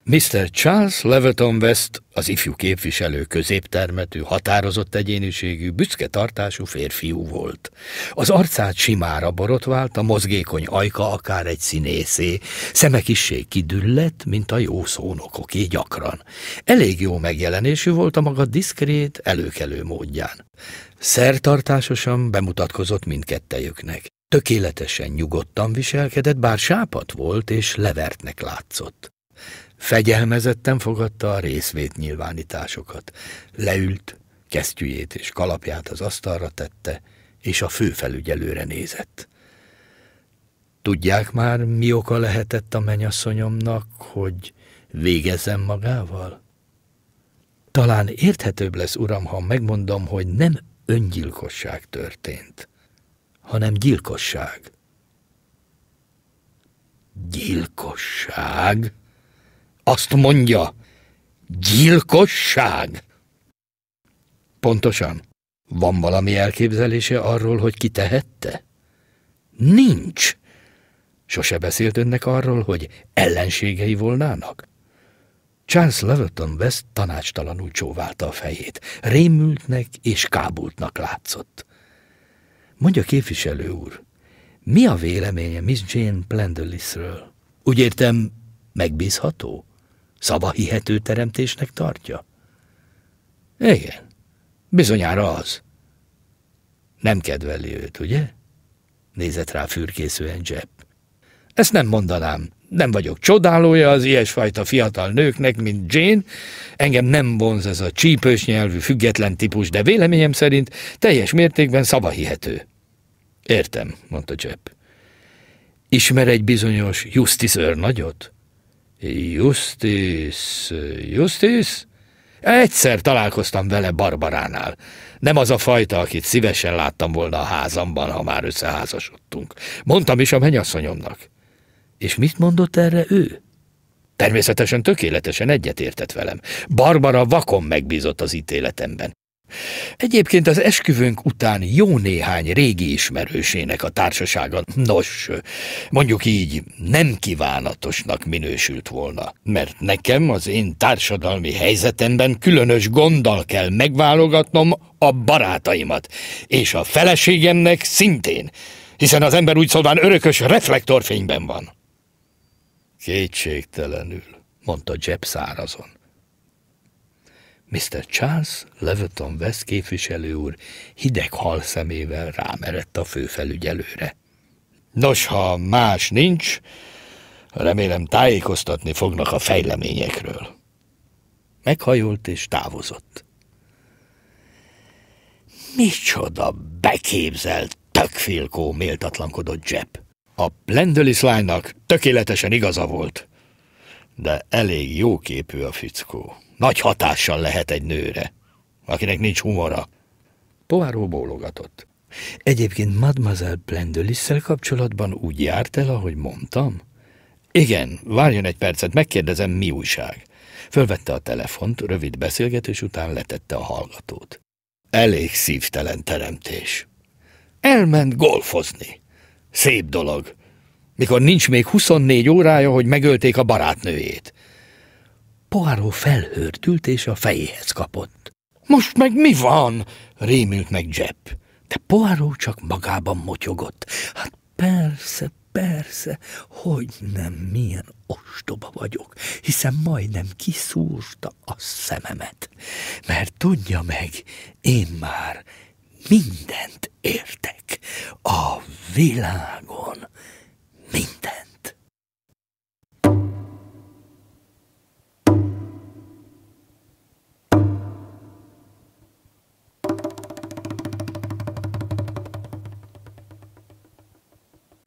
Mr. Charles Leveton West az ifjú képviselő középtermetű, határozott egyéniségű, büszke tartású férfiú volt. Az arcát simára borotvált, a mozgékony ajka akár egy színészé, szeme kissé kidüllett, mint a jó szónokoké gyakran. Elég jó megjelenésű volt a maga diszkrét, előkelő módján. Szertartásosan bemutatkozott mindkettejüknek. Tökéletesen nyugodtan viselkedett, bár sápat volt és levertnek látszott. Fegyelmezetten fogadta a részvét nyilvánításokat. Leült, kesztyűjét és kalapját az asztalra tette, és a főfelügyelőre nézett. Tudják már, mi oka lehetett a menyasszonyomnak, hogy végezzem magával? Talán érthetőbb lesz, uram, ha megmondom, hogy nem öngyilkosság történt, hanem gyilkosság. Gyilkosság? Azt mondja, gyilkosság? Pontosan. Van valami elképzelése arról, hogy ki tehette? Nincs. Sose beszélt önnek arról, hogy ellenségei volnának? Charles Leverton West tanácstalanul csóválta a fejét. Rémültnek és kábultnak látszott. Mondja képviselő úr, mi a véleménye Miss Jane Plendelisről? Úgy értem, megbízható? szava hihető teremtésnek tartja? Igen, bizonyára az. Nem kedveli őt, ugye? Nézett rá fürkészően Jepp. Ezt nem mondanám. Nem vagyok csodálója az ilyesfajta fiatal nőknek, mint Jane. Engem nem vonz ez a csípős nyelvű, független típus, de véleményem szerint teljes mértékben hihető. Értem, mondta Jepp. Ismer egy bizonyos Justice nagyot? Justis, Justis? Egyszer találkoztam vele Barbaránál. Nem az a fajta, akit szívesen láttam volna a házamban, ha már összeházasodtunk. Mondtam is a menyasszonyomnak. És mit mondott erre ő? Természetesen tökéletesen egyetértett velem. Barbara vakon megbízott az ítéletemben. Egyébként az esküvőnk után jó néhány régi ismerősének a társasága, nos, mondjuk így, nem kívánatosnak minősült volna, mert nekem az én társadalmi helyzetemben különös gonddal kell megválogatnom a barátaimat, és a feleségemnek szintén, hiszen az ember úgy szólván örökös reflektorfényben van. Kétségtelenül, mondta Jeb szárazon. Mr. Charles Leveton West képviselő úr hideg hal szemével rámerett a főfelügyelőre. Nos, ha más nincs, remélem tájékoztatni fognak a fejleményekről. Meghajolt és távozott. Micsoda beképzelt tökfilkó méltatlankodott Jepp. A Blendelis lánynak tökéletesen igaza volt, de elég jóképű a fickó nagy hatással lehet egy nőre, akinek nincs humora. Poirot bólogatott. Egyébként Mademoiselle Blendelisszel kapcsolatban úgy járt el, ahogy mondtam? Igen, várjon egy percet, megkérdezem, mi újság. Fölvette a telefont, rövid beszélgetés után letette a hallgatót. Elég szívtelen teremtés. Elment golfozni. Szép dolog. Mikor nincs még 24 órája, hogy megölték a barátnőjét. Poáró felhördült és a fejéhez kapott. Most meg mi van? rémült meg Jepp. De Poáró csak magában motyogott. Hát persze, persze, hogy nem, milyen ostoba vagyok, hiszen majdnem kiszúrta a szememet. Mert tudja meg, én már mindent értek. A világon mindent.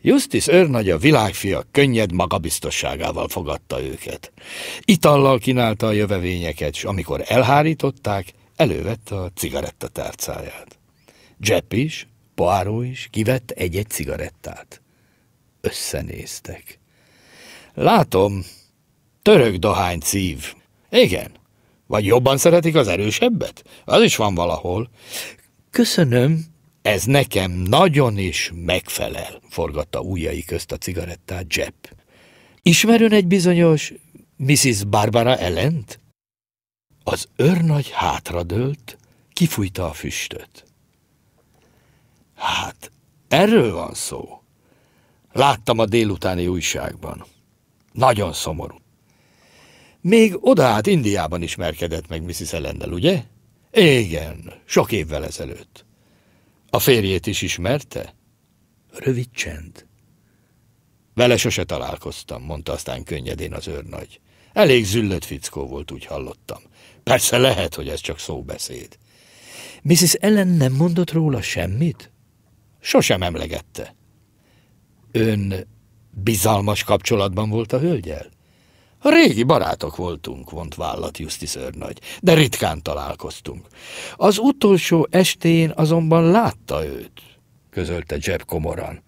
Justis őrnagy a világfia könnyed magabiztosságával fogadta őket. Itallal kínálta a jövevényeket, és amikor elhárították, elővette a cigarettatárcáját. Jepp is, Poirot is kivett egy-egy cigarettát. Összenéztek. Látom, török dohány szív. Igen, vagy jobban szeretik az erősebbet? Az is van valahol. Köszönöm, ez nekem nagyon is megfelel, forgatta ujjai közt a cigarettát Jepp. Ismerőn egy bizonyos Mrs. Barbara ellent? Az őrnagy hátradőlt, kifújta a füstöt. Hát, erről van szó. Láttam a délutáni újságban. Nagyon szomorú. Még odaát Indiában ismerkedett meg Mrs. Ellendel, ugye? Igen, sok évvel ezelőtt. A férjét is ismerte? Rövid csend. Vele sose találkoztam, mondta aztán könnyedén az őrnagy. Elég züllött fickó volt, úgy hallottam. Persze lehet, hogy ez csak szóbeszéd. Mrs. Ellen nem mondott róla semmit? Sosem emlegette. Ön bizalmas kapcsolatban volt a hölgyel? Régi barátok voltunk, mond vállat Justis őrnagy, de ritkán találkoztunk. Az utolsó estén azonban látta őt, közölte Jeb komoran.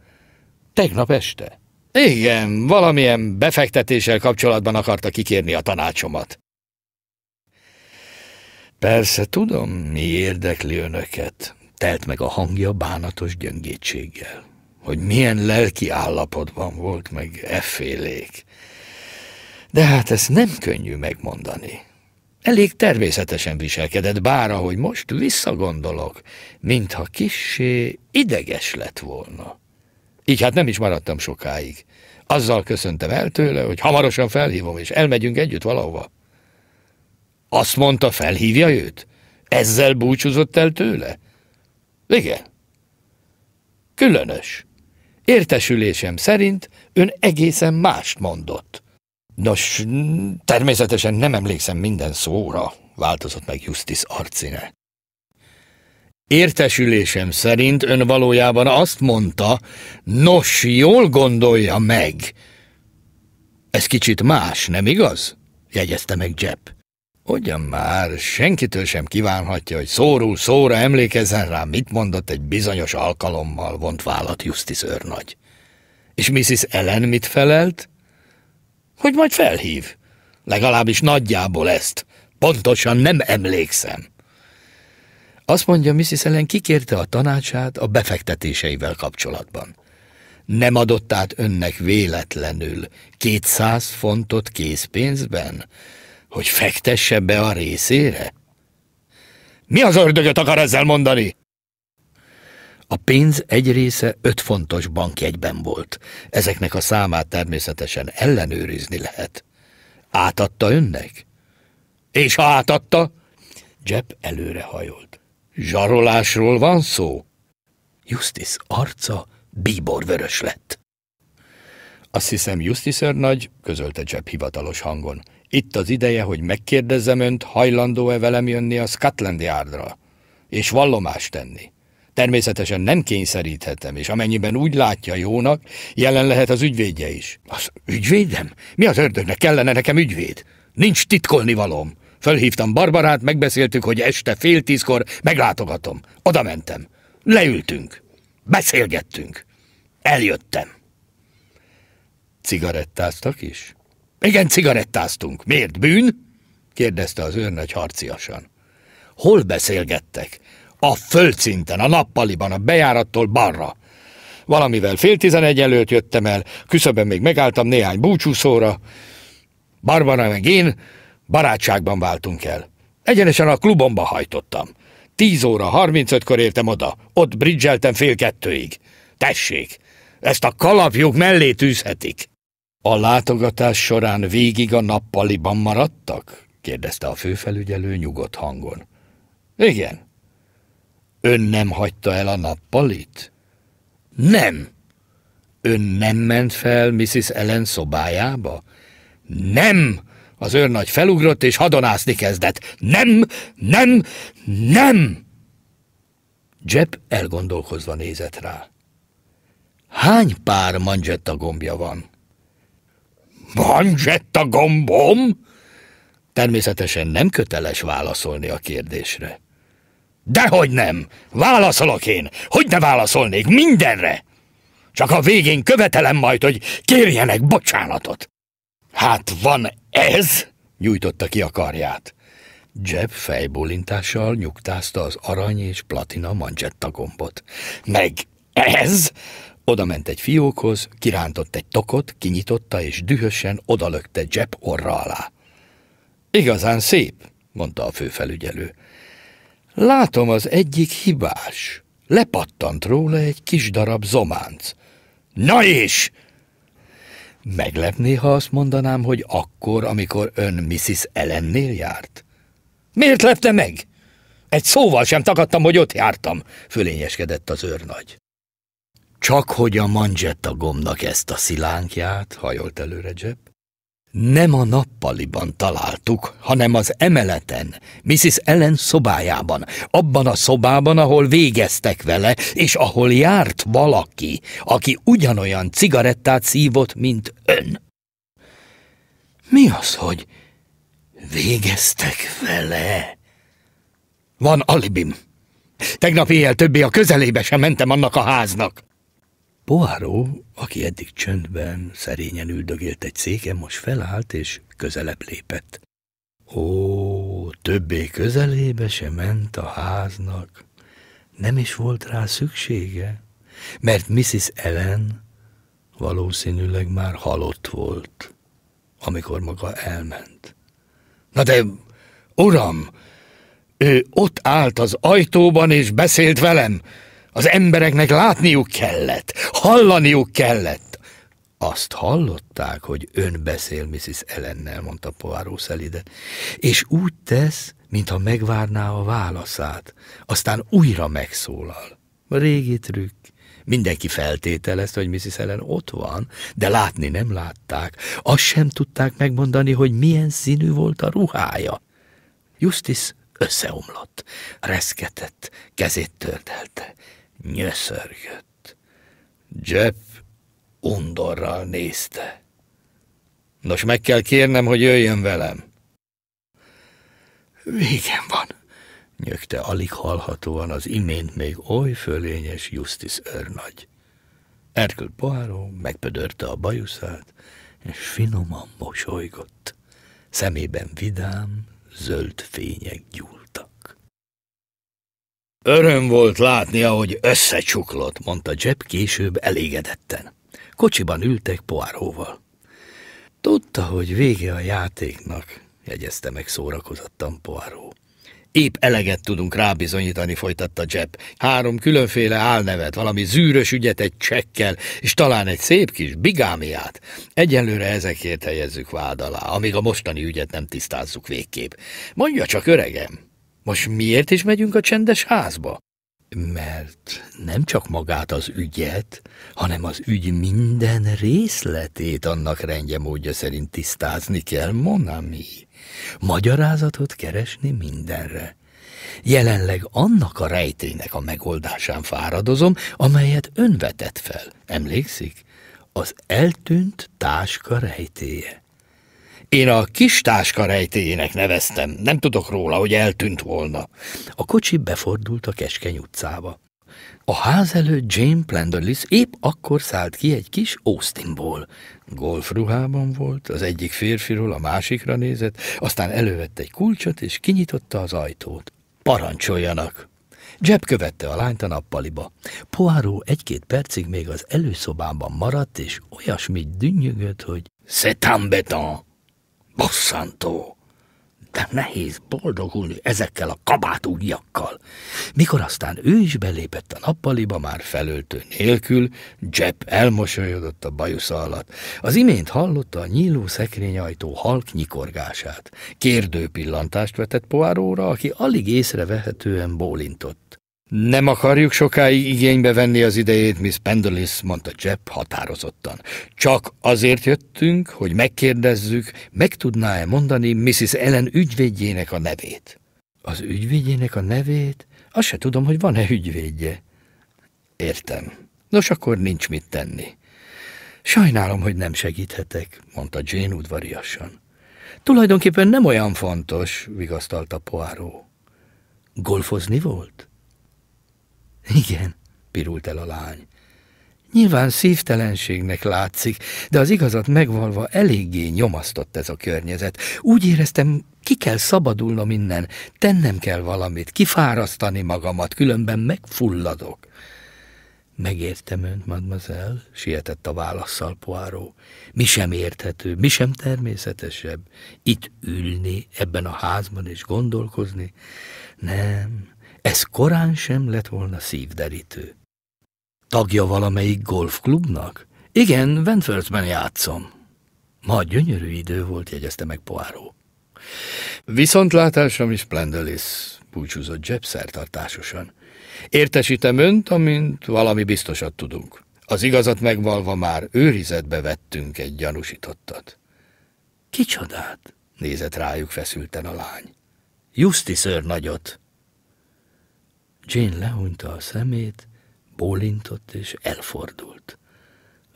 Tegnap este. Igen, valamilyen befektetéssel kapcsolatban akarta kikérni a tanácsomat. Persze tudom, mi érdekli önöket, telt meg a hangja bánatos gyöngétséggel. Hogy milyen lelki állapotban volt meg effélék. De hát ezt nem könnyű megmondani. Elég természetesen viselkedett, bár ahogy most visszagondolok, mintha kissé ideges lett volna. Így hát nem is maradtam sokáig. Azzal köszöntem el tőle, hogy hamarosan felhívom, és elmegyünk együtt valahova. Azt mondta, felhívja őt? Ezzel búcsúzott el tőle? Igen. Különös. Értesülésem szerint ön egészen mást mondott. Nos, természetesen nem emlékszem minden szóra, változott meg Justice arcine. Értesülésem szerint ön valójában azt mondta, nos, jól gondolja meg. Ez kicsit más, nem igaz? jegyezte meg Jepp. Ugyan már, senkitől sem kívánhatja, hogy szóról szóra emlékezzen rá, mit mondott egy bizonyos alkalommal, vont vállat Justice őrnagy. És Mrs. Ellen mit felelt? hogy majd felhív. Legalábbis nagyjából ezt. Pontosan nem emlékszem. Azt mondja, Mrs. Ellen kikérte a tanácsát a befektetéseivel kapcsolatban. Nem adott át önnek véletlenül 200 fontot készpénzben, hogy fektesse be a részére? Mi az ördögöt akar ezzel mondani? A pénz egy része öt fontos bankjegyben volt. Ezeknek a számát természetesen ellenőrizni lehet. Átadta önnek? És ha átadta? Jepp előrehajolt. Zsarolásról van szó? Justis arca bíborvörös lett. Azt hiszem, Justis nagy, közölte Jepp hivatalos hangon. Itt az ideje, hogy megkérdezzem önt, hajlandó-e velem jönni a Scotland Yardra, és vallomást tenni. Természetesen nem kényszeríthetem, és amennyiben úgy látja jónak, jelen lehet az ügyvédje is. Az ügyvédem? Mi az ördögnek kellene nekem ügyvéd? Nincs titkolni valóm. Fölhívtam Barbarát, megbeszéltük, hogy este fél tízkor meglátogatom. Oda mentem. Leültünk. Beszélgettünk. Eljöttem. Cigarettáztak is? Igen, cigarettáztunk. Miért bűn? kérdezte az őrnagy harciasan. Hol beszélgettek? A földszinten, a nappaliban, a bejárattól balra. Valamivel fél tizenegy előtt jöttem el, küszöben még megálltam néhány búcsúszóra. Barbara meg én barátságban váltunk el. Egyenesen a klubomba hajtottam. Tíz óra harmincötkor értem oda, ott bridzseltem fél kettőig. Tessék, ezt a kalapjuk mellé tűzhetik. A látogatás során végig a nappaliban maradtak? kérdezte a főfelügyelő nyugodt hangon. Igen, Ön nem hagyta el a nappalit? Nem. Ön nem ment fel Mrs. Ellen szobájába? Nem! Az őrnagy felugrott és hadonászni kezdett. Nem, nem, nem! Jeb elgondolkozva nézett rá. Hány pár manzsetta gombja van? Manzsetta gombom? Természetesen nem köteles válaszolni a kérdésre. Dehogy nem! Válaszolok én! Hogy ne válaszolnék mindenre! Csak a végén követelem majd, hogy kérjenek bocsánatot. Hát van ez? Nyújtotta ki a karját. Jeb fejbólintással nyugtázta az arany és platina mancsetta gombot. Meg ez? Oda ment egy fiókhoz, kirántott egy tokot, kinyitotta és dühösen odalökte Jeb orra alá. Igazán szép, mondta a főfelügyelő. Látom, az egyik hibás. Lepattant róla egy kis darab zománc. Na és! Meglepné, ha azt mondanám, hogy akkor, amikor ön Mrs. Ellennél járt? Miért lepte meg? Egy szóval sem tagadtam, hogy ott jártam, fölényeskedett az őrnagy. Csak hogy a manzsetta gomnak ezt a szilánkját, hajolt előre Jepp, nem a nappaliban találtuk, hanem az emeleten, Mrs. Ellen szobájában, abban a szobában, ahol végeztek vele, és ahol járt valaki, aki ugyanolyan cigarettát szívott, mint ön. Mi az, hogy végeztek vele? Van alibim. Tegnap éjjel többé a közelébe sem mentem annak a háznak. Poáró, aki eddig csöndben, szerényen üldögélt egy széken, most felállt és közelebb lépett. Ó, többé közelébe se ment a háznak. Nem is volt rá szüksége, mert Mrs. Ellen valószínűleg már halott volt, amikor maga elment. Na de, uram, ő ott állt az ajtóban és beszélt velem, az embereknek látniuk kellett, hallaniuk kellett. Azt hallották, hogy ön beszél Mrs. Ellennel, mondta Poáró szeliden, és úgy tesz, mintha megvárná a válaszát, aztán újra megszólal. A régi trükk. Mindenki feltételezte, hogy Mrs. Ellen ott van, de látni nem látták. Azt sem tudták megmondani, hogy milyen színű volt a ruhája. Justice összeomlott, reszketett, kezét töltelte nyeszergett. Jeff undorral nézte. Nos, meg kell kérnem, hogy jöjjön velem. Végem van, nyögte alig hallhatóan az imént még oly fölényes Justice őrnagy. Erkül Poirot megpödörte a bajuszát, és finoman mosolygott. Szemében vidám, zöld fények gyúlt. Öröm volt látni, ahogy összecsuklott, mondta Jeb később elégedetten. Kocsiban ültek poáróval. Tudta, hogy vége a játéknak, jegyezte meg szórakozottan poáró. Épp eleget tudunk rábizonyítani, folytatta Jeb. Három különféle álnevet, valami zűrös ügyet egy csekkel, és talán egy szép kis bigámiát. Egyelőre ezekért helyezzük vád alá, amíg a mostani ügyet nem tisztázzuk végképp. Mondja csak, öregem, most miért is megyünk a csendes házba? Mert nem csak magát az ügyet, hanem az ügy minden részletét annak rendje módja szerint tisztázni kell, Monami. Magyarázatot keresni mindenre. Jelenleg annak a rejtének a megoldásán fáradozom, amelyet ön vetett fel. Emlékszik? Az eltűnt táska rejtéje. Én a kis táska rejtéjének neveztem, nem tudok róla, hogy eltűnt volna. A kocsi befordult a keskeny utcába. A ház előtt Jane Plenderlis épp akkor szállt ki egy kis Austinból. Golfruhában volt, az egyik férfiról a másikra nézett, aztán elővette egy kulcsot és kinyitotta az ajtót. Parancsoljanak! Jeb követte a lányt a nappaliba. Poirot egy-két percig még az előszobában maradt, és olyasmit dünnyögött, hogy C'est embêtant! bosszantó. De nehéz boldogulni ezekkel a kabátúgyakkal. Mikor aztán ő is belépett a nappaliba, már felöltő nélkül, Jeb elmosolyodott a bajusza alatt. Az imént hallotta a nyíló szekrényajtó halk nyikorgását. Kérdő pillantást vetett poáróra, aki alig észrevehetően bólintott. Nem akarjuk sokáig igénybe venni az idejét, Miss Pendelis, mondta Jepp határozottan. Csak azért jöttünk, hogy megkérdezzük, meg tudná-e mondani Mrs. Ellen ügyvédjének a nevét. Az ügyvédjének a nevét? Azt se tudom, hogy van-e ügyvédje. Értem. Nos, akkor nincs mit tenni. Sajnálom, hogy nem segíthetek, mondta Jane udvariasan. Tulajdonképpen nem olyan fontos, vigasztalta Poirot. Golfozni volt? Igen, pirult el a lány. Nyilván szívtelenségnek látszik, de az igazat megvalva eléggé nyomasztott ez a környezet. Úgy éreztem, ki kell szabadulnom innen, tennem kell valamit, kifárasztani magamat, különben megfulladok. Megértem önt, mademoiselle, sietett a válaszsal poáró. Mi sem érthető, mi sem természetesebb. Itt ülni, ebben a házban és gondolkozni. Nem, ez korán sem lett volna szívderítő. Tagja valamelyik golfklubnak? Igen, Wentworthben játszom. Ma gyönyörű idő volt, jegyezte meg Poáró. Viszontlátásra, Miss Plendelis, búcsúzott szertartásosan. Értesítem önt, amint valami biztosat tudunk. Az igazat megvalva már őrizetbe vettünk egy gyanúsítottat. Kicsodát? nézett rájuk feszülten a lány. Justice nagyot, Jane lehúnyta a szemét, bólintott és elfordult.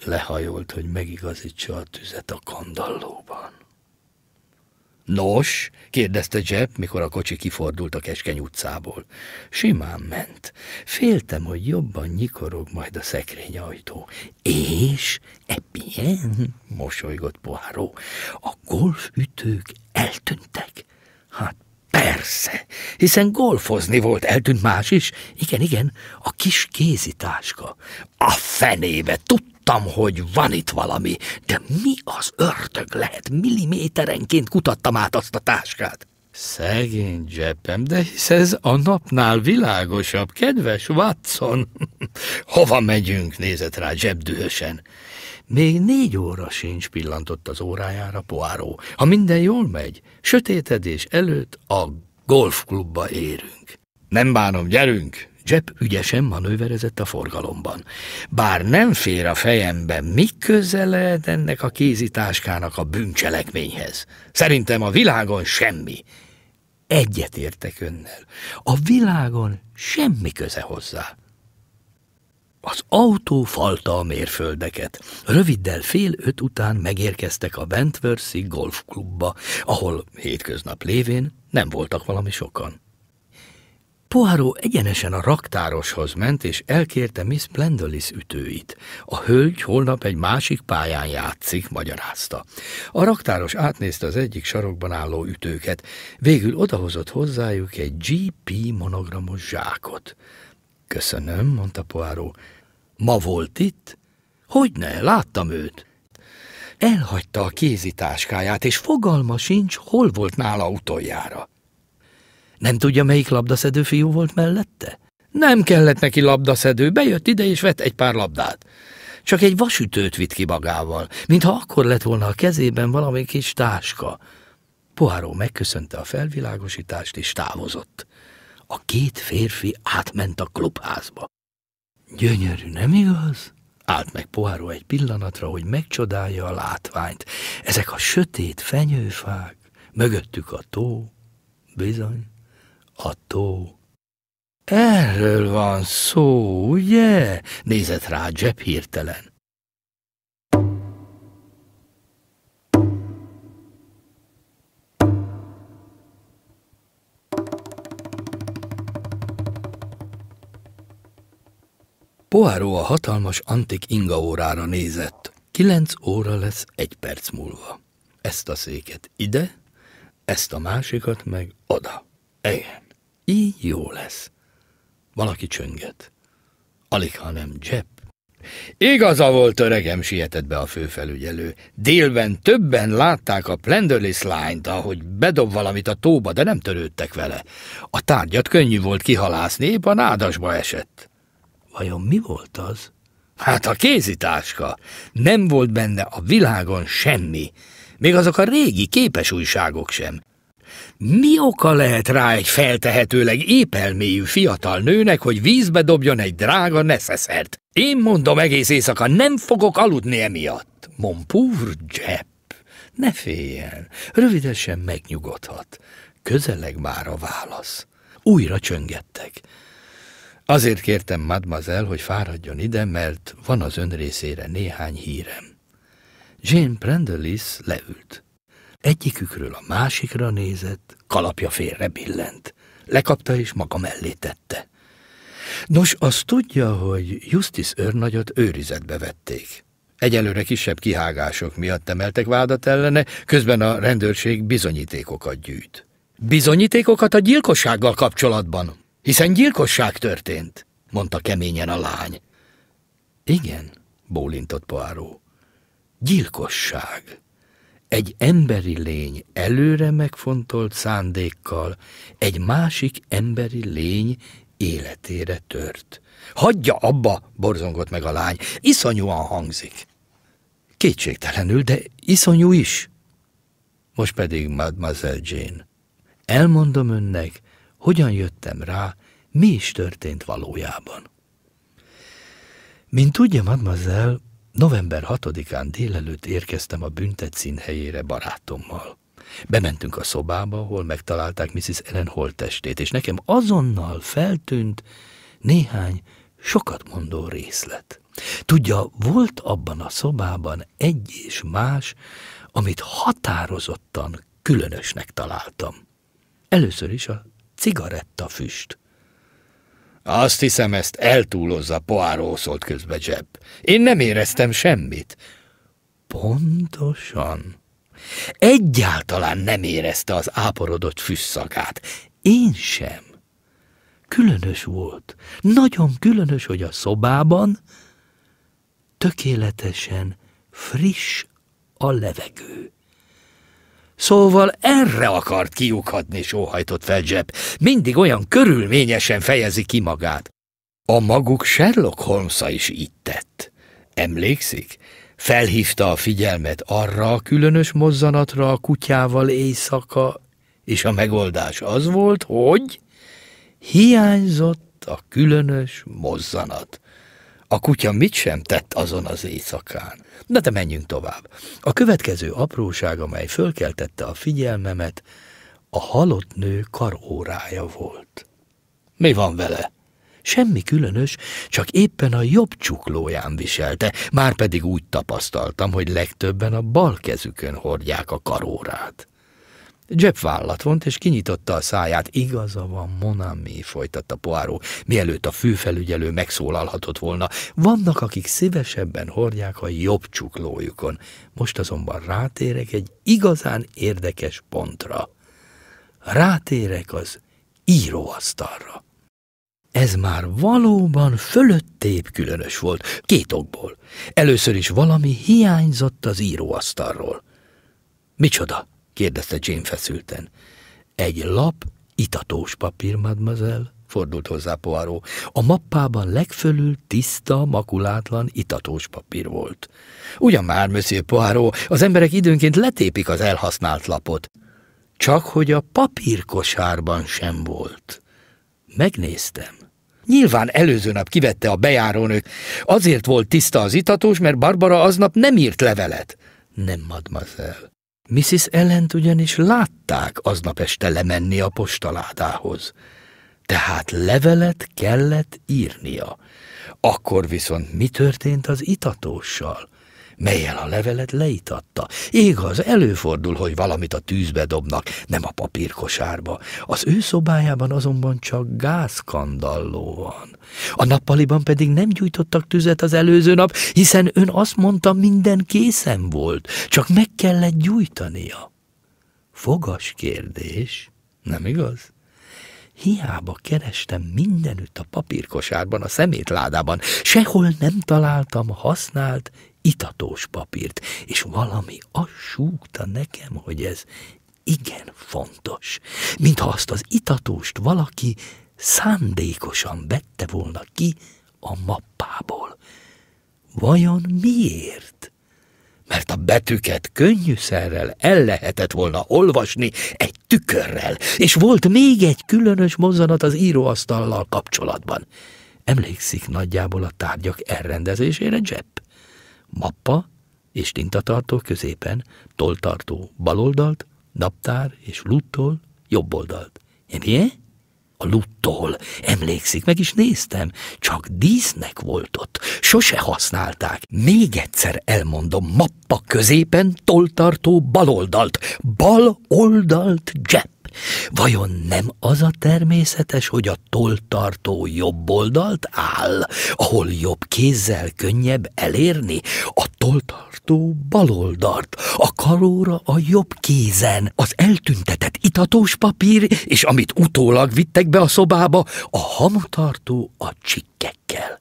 Lehajolt, hogy megigazítsa a tüzet a kandallóban. Nos? kérdezte Jepp, mikor a kocsi kifordult a keskeny utcából. Simán ment. Féltem, hogy jobban nyikorog majd a szekrény ajtó. És, epien, mosolygott Poáró, a golfütők eltűntek. Hát Persze, hiszen golfozni volt, eltűnt más is. Igen, igen, a kis kézitáska. A fenébe, tudtam, hogy van itt valami, de mi az ördög lehet? Milliméterenként kutattam át azt a táskát. Szegény zsebem, de hisz ez a napnál világosabb, kedves Watson. Hova megyünk, nézett rá zsebdühösen. Még négy óra sincs pillantott az órájára poáró. Ha minden jól megy, sötétedés előtt a golfklubba érünk. Nem bánom, gyerünk! Jepp ügyesen manőverezett a forgalomban. Bár nem fér a fejembe, mi köze lehet ennek a kézitáskának a bűncselekményhez? Szerintem a világon semmi. Egyetértek önnel. A világon semmi köze hozzá. Az autó falta a mérföldeket. Röviddel fél öt után megérkeztek a Wentworthi golfklubba, ahol hétköznap lévén nem voltak valami sokan. Poáró egyenesen a raktároshoz ment, és elkérte Miss Blendelis ütőit. A hölgy holnap egy másik pályán játszik, magyarázta. A raktáros átnézte az egyik sarokban álló ütőket, végül odahozott hozzájuk egy GP monogramos zsákot. Köszönöm, mondta Poáró. Ma volt itt? Hogyne, láttam őt. Elhagyta a kézitáskáját, és fogalma sincs, hol volt nála utoljára. Nem tudja, melyik labdaszedő fiú volt mellette? Nem kellett neki labdaszedő, bejött ide és vett egy pár labdát. Csak egy vasütőt vitt ki magával, mintha akkor lett volna a kezében valami kis táska. Poáró megköszönte a felvilágosítást és távozott. A két férfi átment a klubházba. Gyönyörű, nem igaz? Állt meg Poáró egy pillanatra, hogy megcsodálja a látványt. Ezek a sötét fenyőfák, mögöttük a tó. Bizony, a tó. Erről van szó, ugye? Nézett rá Jepp hirtelen. Poáró a hatalmas antik inga órára nézett. Kilenc óra lesz egy perc múlva. Ezt a széket ide, ezt a másikat meg oda. Igen, így jó lesz. Valaki csönget. Alig, ha nem Jepp. Igaza volt öregem, sietett be a főfelügyelő. Délben többen látták a Plenderlis lányt, ahogy bedob valamit a tóba, de nem törődtek vele. A tárgyat könnyű volt kihalászni, épp a nádasba esett. Vajon mi volt az? Hát a kézitáska. Nem volt benne a világon semmi. Még azok a régi képes újságok sem. Mi oka lehet rá egy feltehetőleg épelméjű fiatal nőnek, hogy vízbe dobjon egy drága neszeszert? Én mondom egész éjszaka, nem fogok aludni emiatt. Mon púr, Jepp, ne féljen, rövidesen megnyugodhat. Közeleg már a válasz. Újra csöngettek. Azért kértem mademoiselle, hogy fáradjon ide, mert van az ön részére néhány hírem. Jane Prendelis leült. Egyikükről a másikra nézett, kalapja félre billent. Lekapta és maga mellé tette. Nos, azt tudja, hogy Justice őrnagyot őrizetbe vették. Egyelőre kisebb kihágások miatt emeltek vádat ellene, közben a rendőrség bizonyítékokat gyűjt. Bizonyítékokat a gyilkossággal kapcsolatban, hiszen gyilkosság történt, mondta keményen a lány. Igen, bólintott Poáró. Gyilkosság. Egy emberi lény előre megfontolt szándékkal egy másik emberi lény életére tört. Hagyja abba, borzongott meg a lány, iszonyúan hangzik. Kétségtelenül, de iszonyú is. Most pedig Mademoiselle Jane. Elmondom önnek, hogyan jöttem rá, mi is történt valójában. Mint tudja, madmazel, november 6-án délelőtt érkeztem a büntet színhelyére barátommal. Bementünk a szobába, hol megtalálták Mrs. Ellen holttestét, és nekem azonnal feltűnt néhány sokat mondó részlet. Tudja, volt abban a szobában egy és más, amit határozottan különösnek találtam. Először is a cigarettafüst. Azt hiszem, ezt eltúlozza, Poáró szólt közbe Jeb. Én nem éreztem semmit. Pontosan. Egyáltalán nem érezte az áporodott füsszagát. Én sem. Különös volt. Nagyon különös, hogy a szobában tökéletesen friss a levegő. Szóval erre akart kiukadni, sóhajtott fel Jeb. Mindig olyan körülményesen fejezi ki magát. A maguk Sherlock holmes is itt tett. Emlékszik? Felhívta a figyelmet arra a különös mozzanatra a kutyával éjszaka, és a megoldás az volt, hogy hiányzott a különös mozzanat. A kutya mit sem tett azon az éjszakán. Na de menjünk tovább. A következő apróság, amely fölkeltette a figyelmemet, a halott nő karórája volt. Mi van vele? Semmi különös, csak éppen a jobb csuklóján viselte, már pedig úgy tapasztaltam, hogy legtöbben a bal kezükön hordják a karórát vállat vont, és kinyitotta a száját. Igaza van, Monami, folytatta Poáró, mielőtt a főfelügyelő megszólalhatott volna. Vannak, akik szívesebben hordják a jobb csuklójukon. Most azonban rátérek egy igazán érdekes pontra. Rátérek az íróasztalra. Ez már valóban fölöttébb különös volt, két okból. Először is valami hiányzott az íróasztalról. Micsoda? kérdezte Jane feszülten. Egy lap itatós papír, mademoiselle? fordult hozzá Poirot. A mappában legfölül tiszta, makulátlan, itatós papír volt. Ugyan már, Monsieur Poirot, az emberek időnként letépik az elhasznált lapot. Csak hogy a papírkosárban sem volt. Megnéztem. Nyilván előző nap kivette a bejárónök. Azért volt tiszta az itatós, mert Barbara aznap nem írt levelet. Nem, mademoiselle. Mrs. ellen ugyanis látták aznap este lemenni a postaládához, tehát levelet kellett írnia. Akkor viszont mi történt az itatóssal? melyel a levelet leitatta. Igaz, előfordul, hogy valamit a tűzbe dobnak, nem a papírkosárba. Az ő szobájában azonban csak gázkandalló van. A nappaliban pedig nem gyújtottak tüzet az előző nap, hiszen ön azt mondta, minden készen volt, csak meg kellett gyújtania. Fogas kérdés, nem igaz? Hiába kerestem mindenütt a papírkosárban, a szemétládában, sehol nem találtam használt itatós papírt, és valami azt súgta nekem, hogy ez igen fontos, mintha azt az itatóst valaki szándékosan vette volna ki a mappából. Vajon miért? Mert a betűket könnyűszerrel el lehetett volna olvasni egy tükörrel, és volt még egy különös mozzanat az íróasztallal kapcsolatban. Emlékszik nagyjából a tárgyak elrendezésére, Jepp? mappa és tintatartó középen, bal baloldalt, naptár és luttól jobb oldalt. Emilyen? a luttól. Emlékszik, meg is néztem, csak dísznek volt ott, sose használták. Még egyszer elmondom, mappa középen toltartó baloldalt, oldalt, jep. Vajon nem az a természetes, hogy a toltartó jobb oldalt áll, ahol jobb kézzel könnyebb elérni, a toltartó bal oldalt, a karóra a jobb kézen, az eltüntetett itatós papír, és amit utólag vittek be a szobába, a hamutartó a csikkekkel.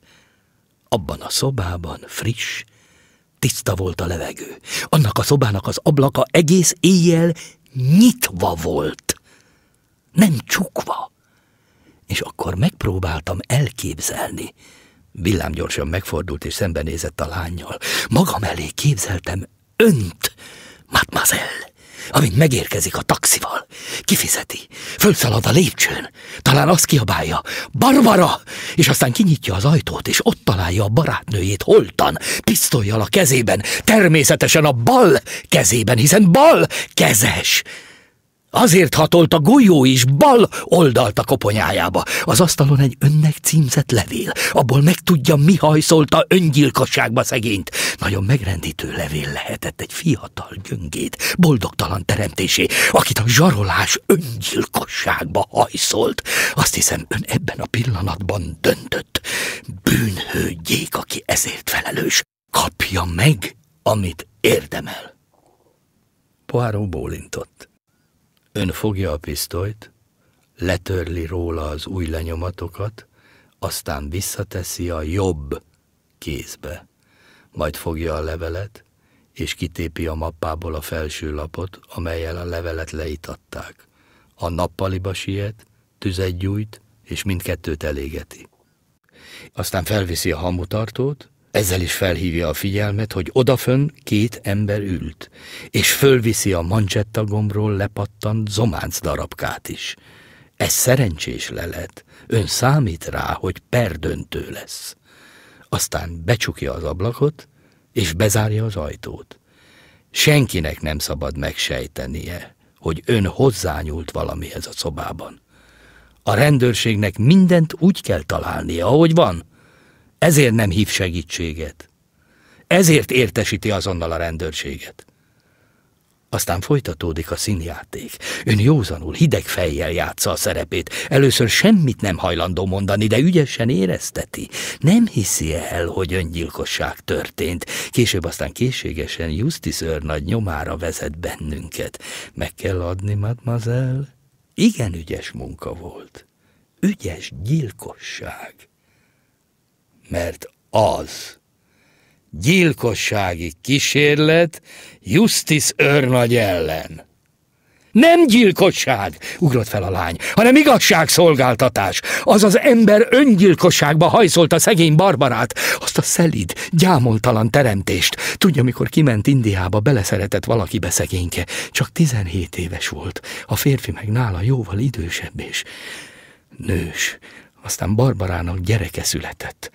Abban a szobában friss, tiszta volt a levegő. Annak a szobának az ablaka egész éjjel nyitva volt nem csukva. És akkor megpróbáltam elképzelni. Villámgyorsan megfordult és szembenézett a lányjal. Magam elé képzeltem önt, matmazel, amint megérkezik a taxival. Kifizeti, fölszalad a lépcsőn, talán azt kiabálja, Barbara! És aztán kinyitja az ajtót, és ott találja a barátnőjét holtan, pisztolyjal a kezében, természetesen a bal kezében, hiszen bal kezes. Azért hatolt a golyó is bal oldalt a koponyájába. Az asztalon egy önnek címzett levél. Abból megtudja, mi hajszolta öngyilkosságba szegényt. Nagyon megrendítő levél lehetett egy fiatal gyöngét, boldogtalan teremtésé, akit a zsarolás öngyilkosságba hajszolt. Azt hiszem, ön ebben a pillanatban döntött. Bűnhődjék, aki ezért felelős. Kapja meg, amit érdemel. Poirot bólintott. Ön fogja a pisztolyt, letörli róla az új lenyomatokat, aztán visszateszi a jobb kézbe. Majd fogja a levelet, és kitépi a mappából a felső lapot, amelyel a levelet leitatták. A nappaliba siet, tüzet gyújt, és mindkettőt elégeti. Aztán felviszi a hamutartót, ezzel is felhívja a figyelmet, hogy odafön két ember ült, és fölviszi a mancsetta gombról lepattant zománc darabkát is. Ez szerencsés lelet, ön számít rá, hogy perdöntő lesz. Aztán becsukja az ablakot, és bezárja az ajtót. Senkinek nem szabad megsejtenie, hogy ön hozzányúlt valamihez a szobában. A rendőrségnek mindent úgy kell találnia, ahogy van – ezért nem hív segítséget. Ezért értesíti azonnal a rendőrséget. Aztán folytatódik a színjáték. Ön józanul, hideg fejjel játsza a szerepét. Először semmit nem hajlandó mondani, de ügyesen érezteti. Nem hiszi el, hogy öngyilkosság történt. Később aztán készségesen Justice nagy nyomára vezet bennünket. Meg kell adni, mademoiselle? Igen ügyes munka volt. Ügyes gyilkosság mert az gyilkossági kísérlet Justis őrnagy ellen. Nem gyilkosság, ugrott fel a lány, hanem igazságszolgáltatás. Az az ember öngyilkosságba hajszolt a szegény barbarát, azt a szelid, gyámoltalan teremtést. Tudja, mikor kiment Indiába, beleszeretett valakibe szegényke. Csak 17 éves volt, a férfi meg nála jóval idősebb és nős. Aztán barbarának gyereke született.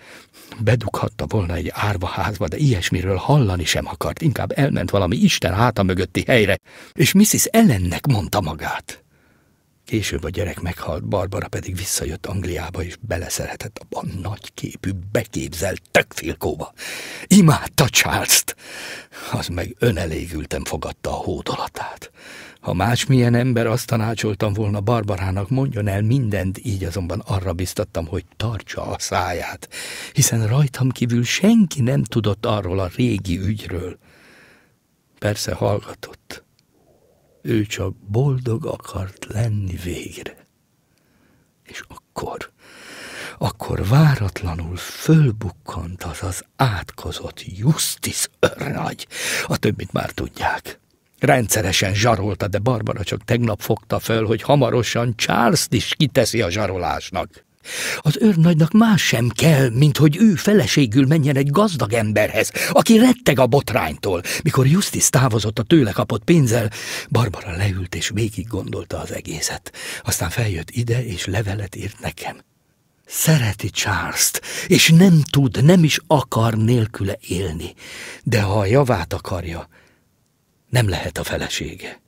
Bedughatta volna egy árvaházba, de ilyesmiről hallani sem akart, inkább elment valami Isten háta mögötti helyre, és Mrs. Ellennek mondta magát. Később a gyerek meghalt, Barbara pedig visszajött Angliába, és beleszerhetett abban nagy nagyképű, beképzelt tökfilkóba. Imádta charles -t. Az meg önelégülten fogadta a hódolatát. Ha másmilyen ember azt tanácsoltam volna Barbarának, mondjon el mindent, így azonban arra biztattam, hogy tartsa a száját, hiszen rajtam kívül senki nem tudott arról a régi ügyről. Persze hallgatott. Ő csak boldog akart lenni végre. És akkor, akkor váratlanul fölbukkant az az átkozott Justis örnagy. A többit már tudják rendszeresen zsarolta, de Barbara csak tegnap fogta föl, hogy hamarosan charles is kiteszi a zsarolásnak. Az őrnagynak más sem kell, mint hogy ő feleségül menjen egy gazdag emberhez, aki retteg a botránytól. Mikor Justice távozott a tőle kapott pénzzel, Barbara leült és végig gondolta az egészet. Aztán feljött ide, és levelet írt nekem. Szereti charles és nem tud, nem is akar nélküle élni, de ha a javát akarja, nem lehet a felesége.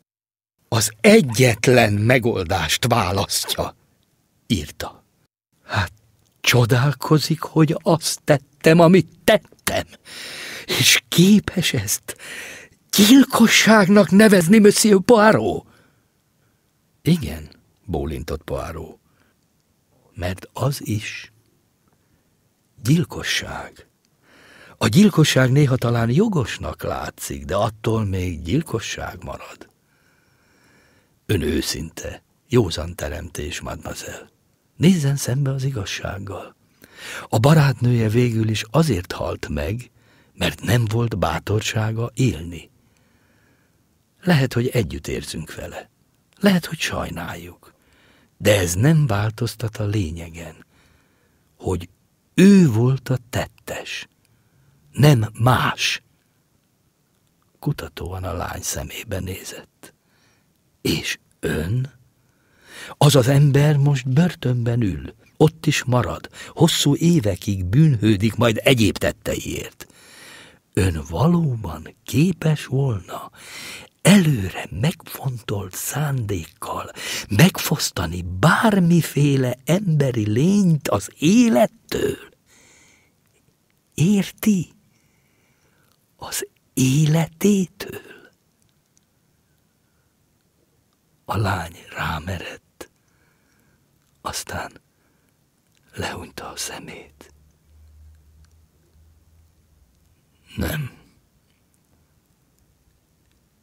Az egyetlen megoldást választja, írta. Hát csodálkozik, hogy azt tettem, amit tettem, és képes ezt gyilkosságnak nevezni, Monsieur Poirot? Igen, bólintott Poirot, mert az is gyilkosság. A gyilkosság néha talán jogosnak látszik, de attól még gyilkosság marad. Ön őszinte, józan teremtés, mademoiselle. Nézzen szembe az igazsággal. A barátnője végül is azért halt meg, mert nem volt bátorsága élni. Lehet, hogy együtt érzünk vele. Lehet, hogy sajnáljuk. De ez nem változtat a lényegen, hogy ő volt a tettes nem más. Kutatóan a lány szemébe nézett. És ön? Az az ember most börtönben ül, ott is marad, hosszú évekig bűnhődik majd egyéb tetteiért. Ön valóban képes volna előre megfontolt szándékkal megfosztani bármiféle emberi lényt az élettől? Érti? az életétől. A lány rámerett, aztán lehúnyta a szemét. Nem.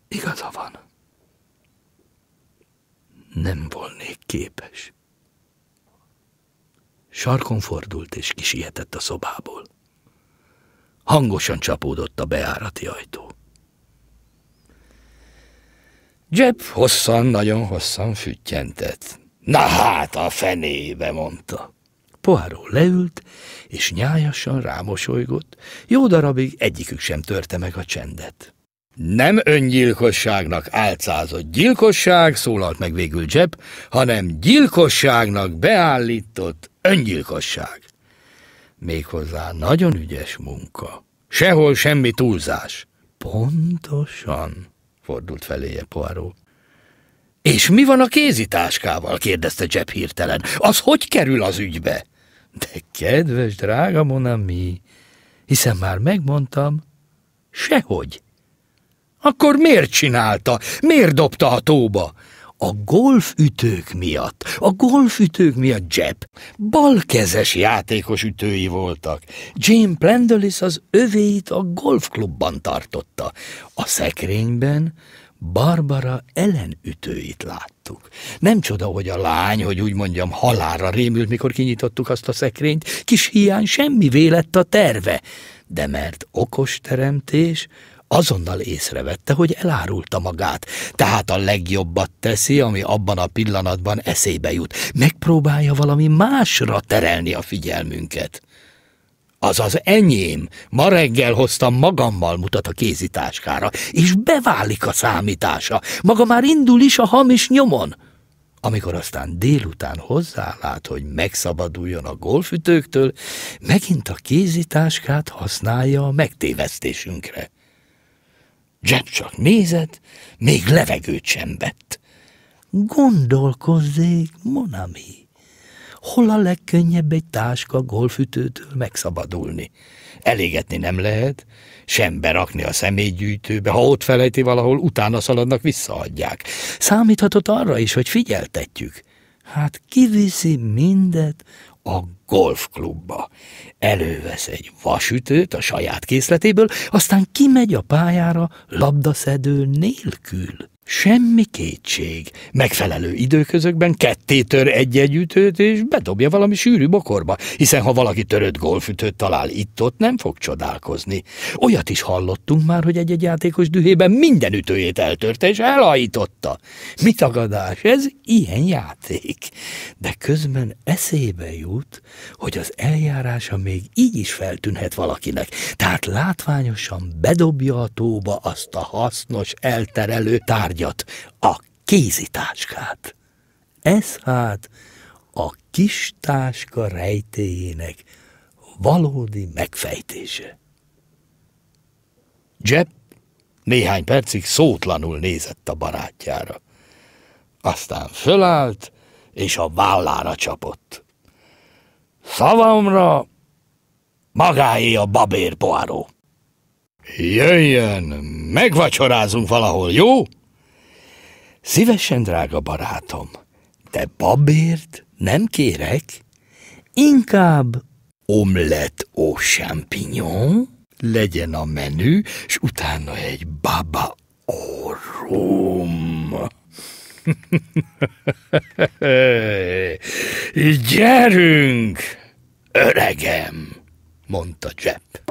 Igaza van. Nem volnék képes. Sarkon fordult és kisietett a szobából. Hangosan csapódott a beárati ajtó. Jeb hosszan, nagyon hosszan füttyentett. Na hát a fenébe, mondta. Poáró leült, és nyájasan rámosolygott. Jó darabig egyikük sem törte meg a csendet. Nem öngyilkosságnak álcázott gyilkosság, szólalt meg végül Jeb, hanem gyilkosságnak beállított öngyilkosság méghozzá nagyon ügyes munka. Sehol semmi túlzás. Pontosan, fordult feléje Poirot. És mi van a kézitáskával? kérdezte Jeb hirtelen. Az hogy kerül az ügybe? De kedves, drága Monami, hiszen már megmondtam, sehogy. Akkor miért csinálta? Miért dobta a tóba? a golfütők miatt, a golfütők miatt Jeb balkezes játékos ütői voltak. Jane Plendelis az övéit a golfklubban tartotta. A szekrényben Barbara ellenütőit láttuk. Nem csoda, hogy a lány, hogy úgy mondjam, halára rémült, mikor kinyitottuk azt a szekrényt, kis hiány semmi vélett a terve, de mert okos teremtés, azonnal észrevette, hogy elárulta magát. Tehát a legjobbat teszi, ami abban a pillanatban eszébe jut. Megpróbálja valami másra terelni a figyelmünket. Az az enyém. Ma reggel hoztam magammal mutat a kézitáskára, és beválik a számítása. Maga már indul is a hamis nyomon. Amikor aztán délután hozzálát, hogy megszabaduljon a golfütőktől, megint a kézitáskát használja a megtévesztésünkre. Jeb csak nézett, még levegőt sem vett. Gondolkozzék, Monami, hol a legkönnyebb egy táska golfütőtől megszabadulni? Elégetni nem lehet, sem berakni a személygyűjtőbe, ha ott felejti valahol, utána szaladnak, visszaadják. Számíthatott arra is, hogy figyeltetjük – Hát kiviszi mindet a golfklubba. Elővesz egy vasütőt a saját készletéből, aztán kimegy a pályára labdaszedő nélkül. Semmi kétség. Megfelelő időközökben ketté tör egy-egy ütőt, és bedobja valami sűrű bokorba, hiszen ha valaki törött golfütőt talál itt-ott, nem fog csodálkozni. Olyat is hallottunk már, hogy egy-egy játékos dühében minden ütőjét eltörte és elhajította. Mi tagadás, ez ilyen játék. De közben eszébe jut, hogy az eljárása még így is feltűnhet valakinek, tehát látványosan bedobja a tóba azt a hasznos elterelő tárgyat, tárgyat, a kézitáskát. Ez hát a kis táska rejtéjének valódi megfejtése. Jeb néhány percig szótlanul nézett a barátjára. Aztán fölállt, és a vállára csapott. Szavamra magáé a babér poáró. Jöjjön, megvacsorázunk valahol, jó? Szívesen, drága barátom, de babért nem kérek, inkább omlet au champignon, legyen a menü, és utána egy baba orrom. Gyerünk, öregem, mondta Jepp.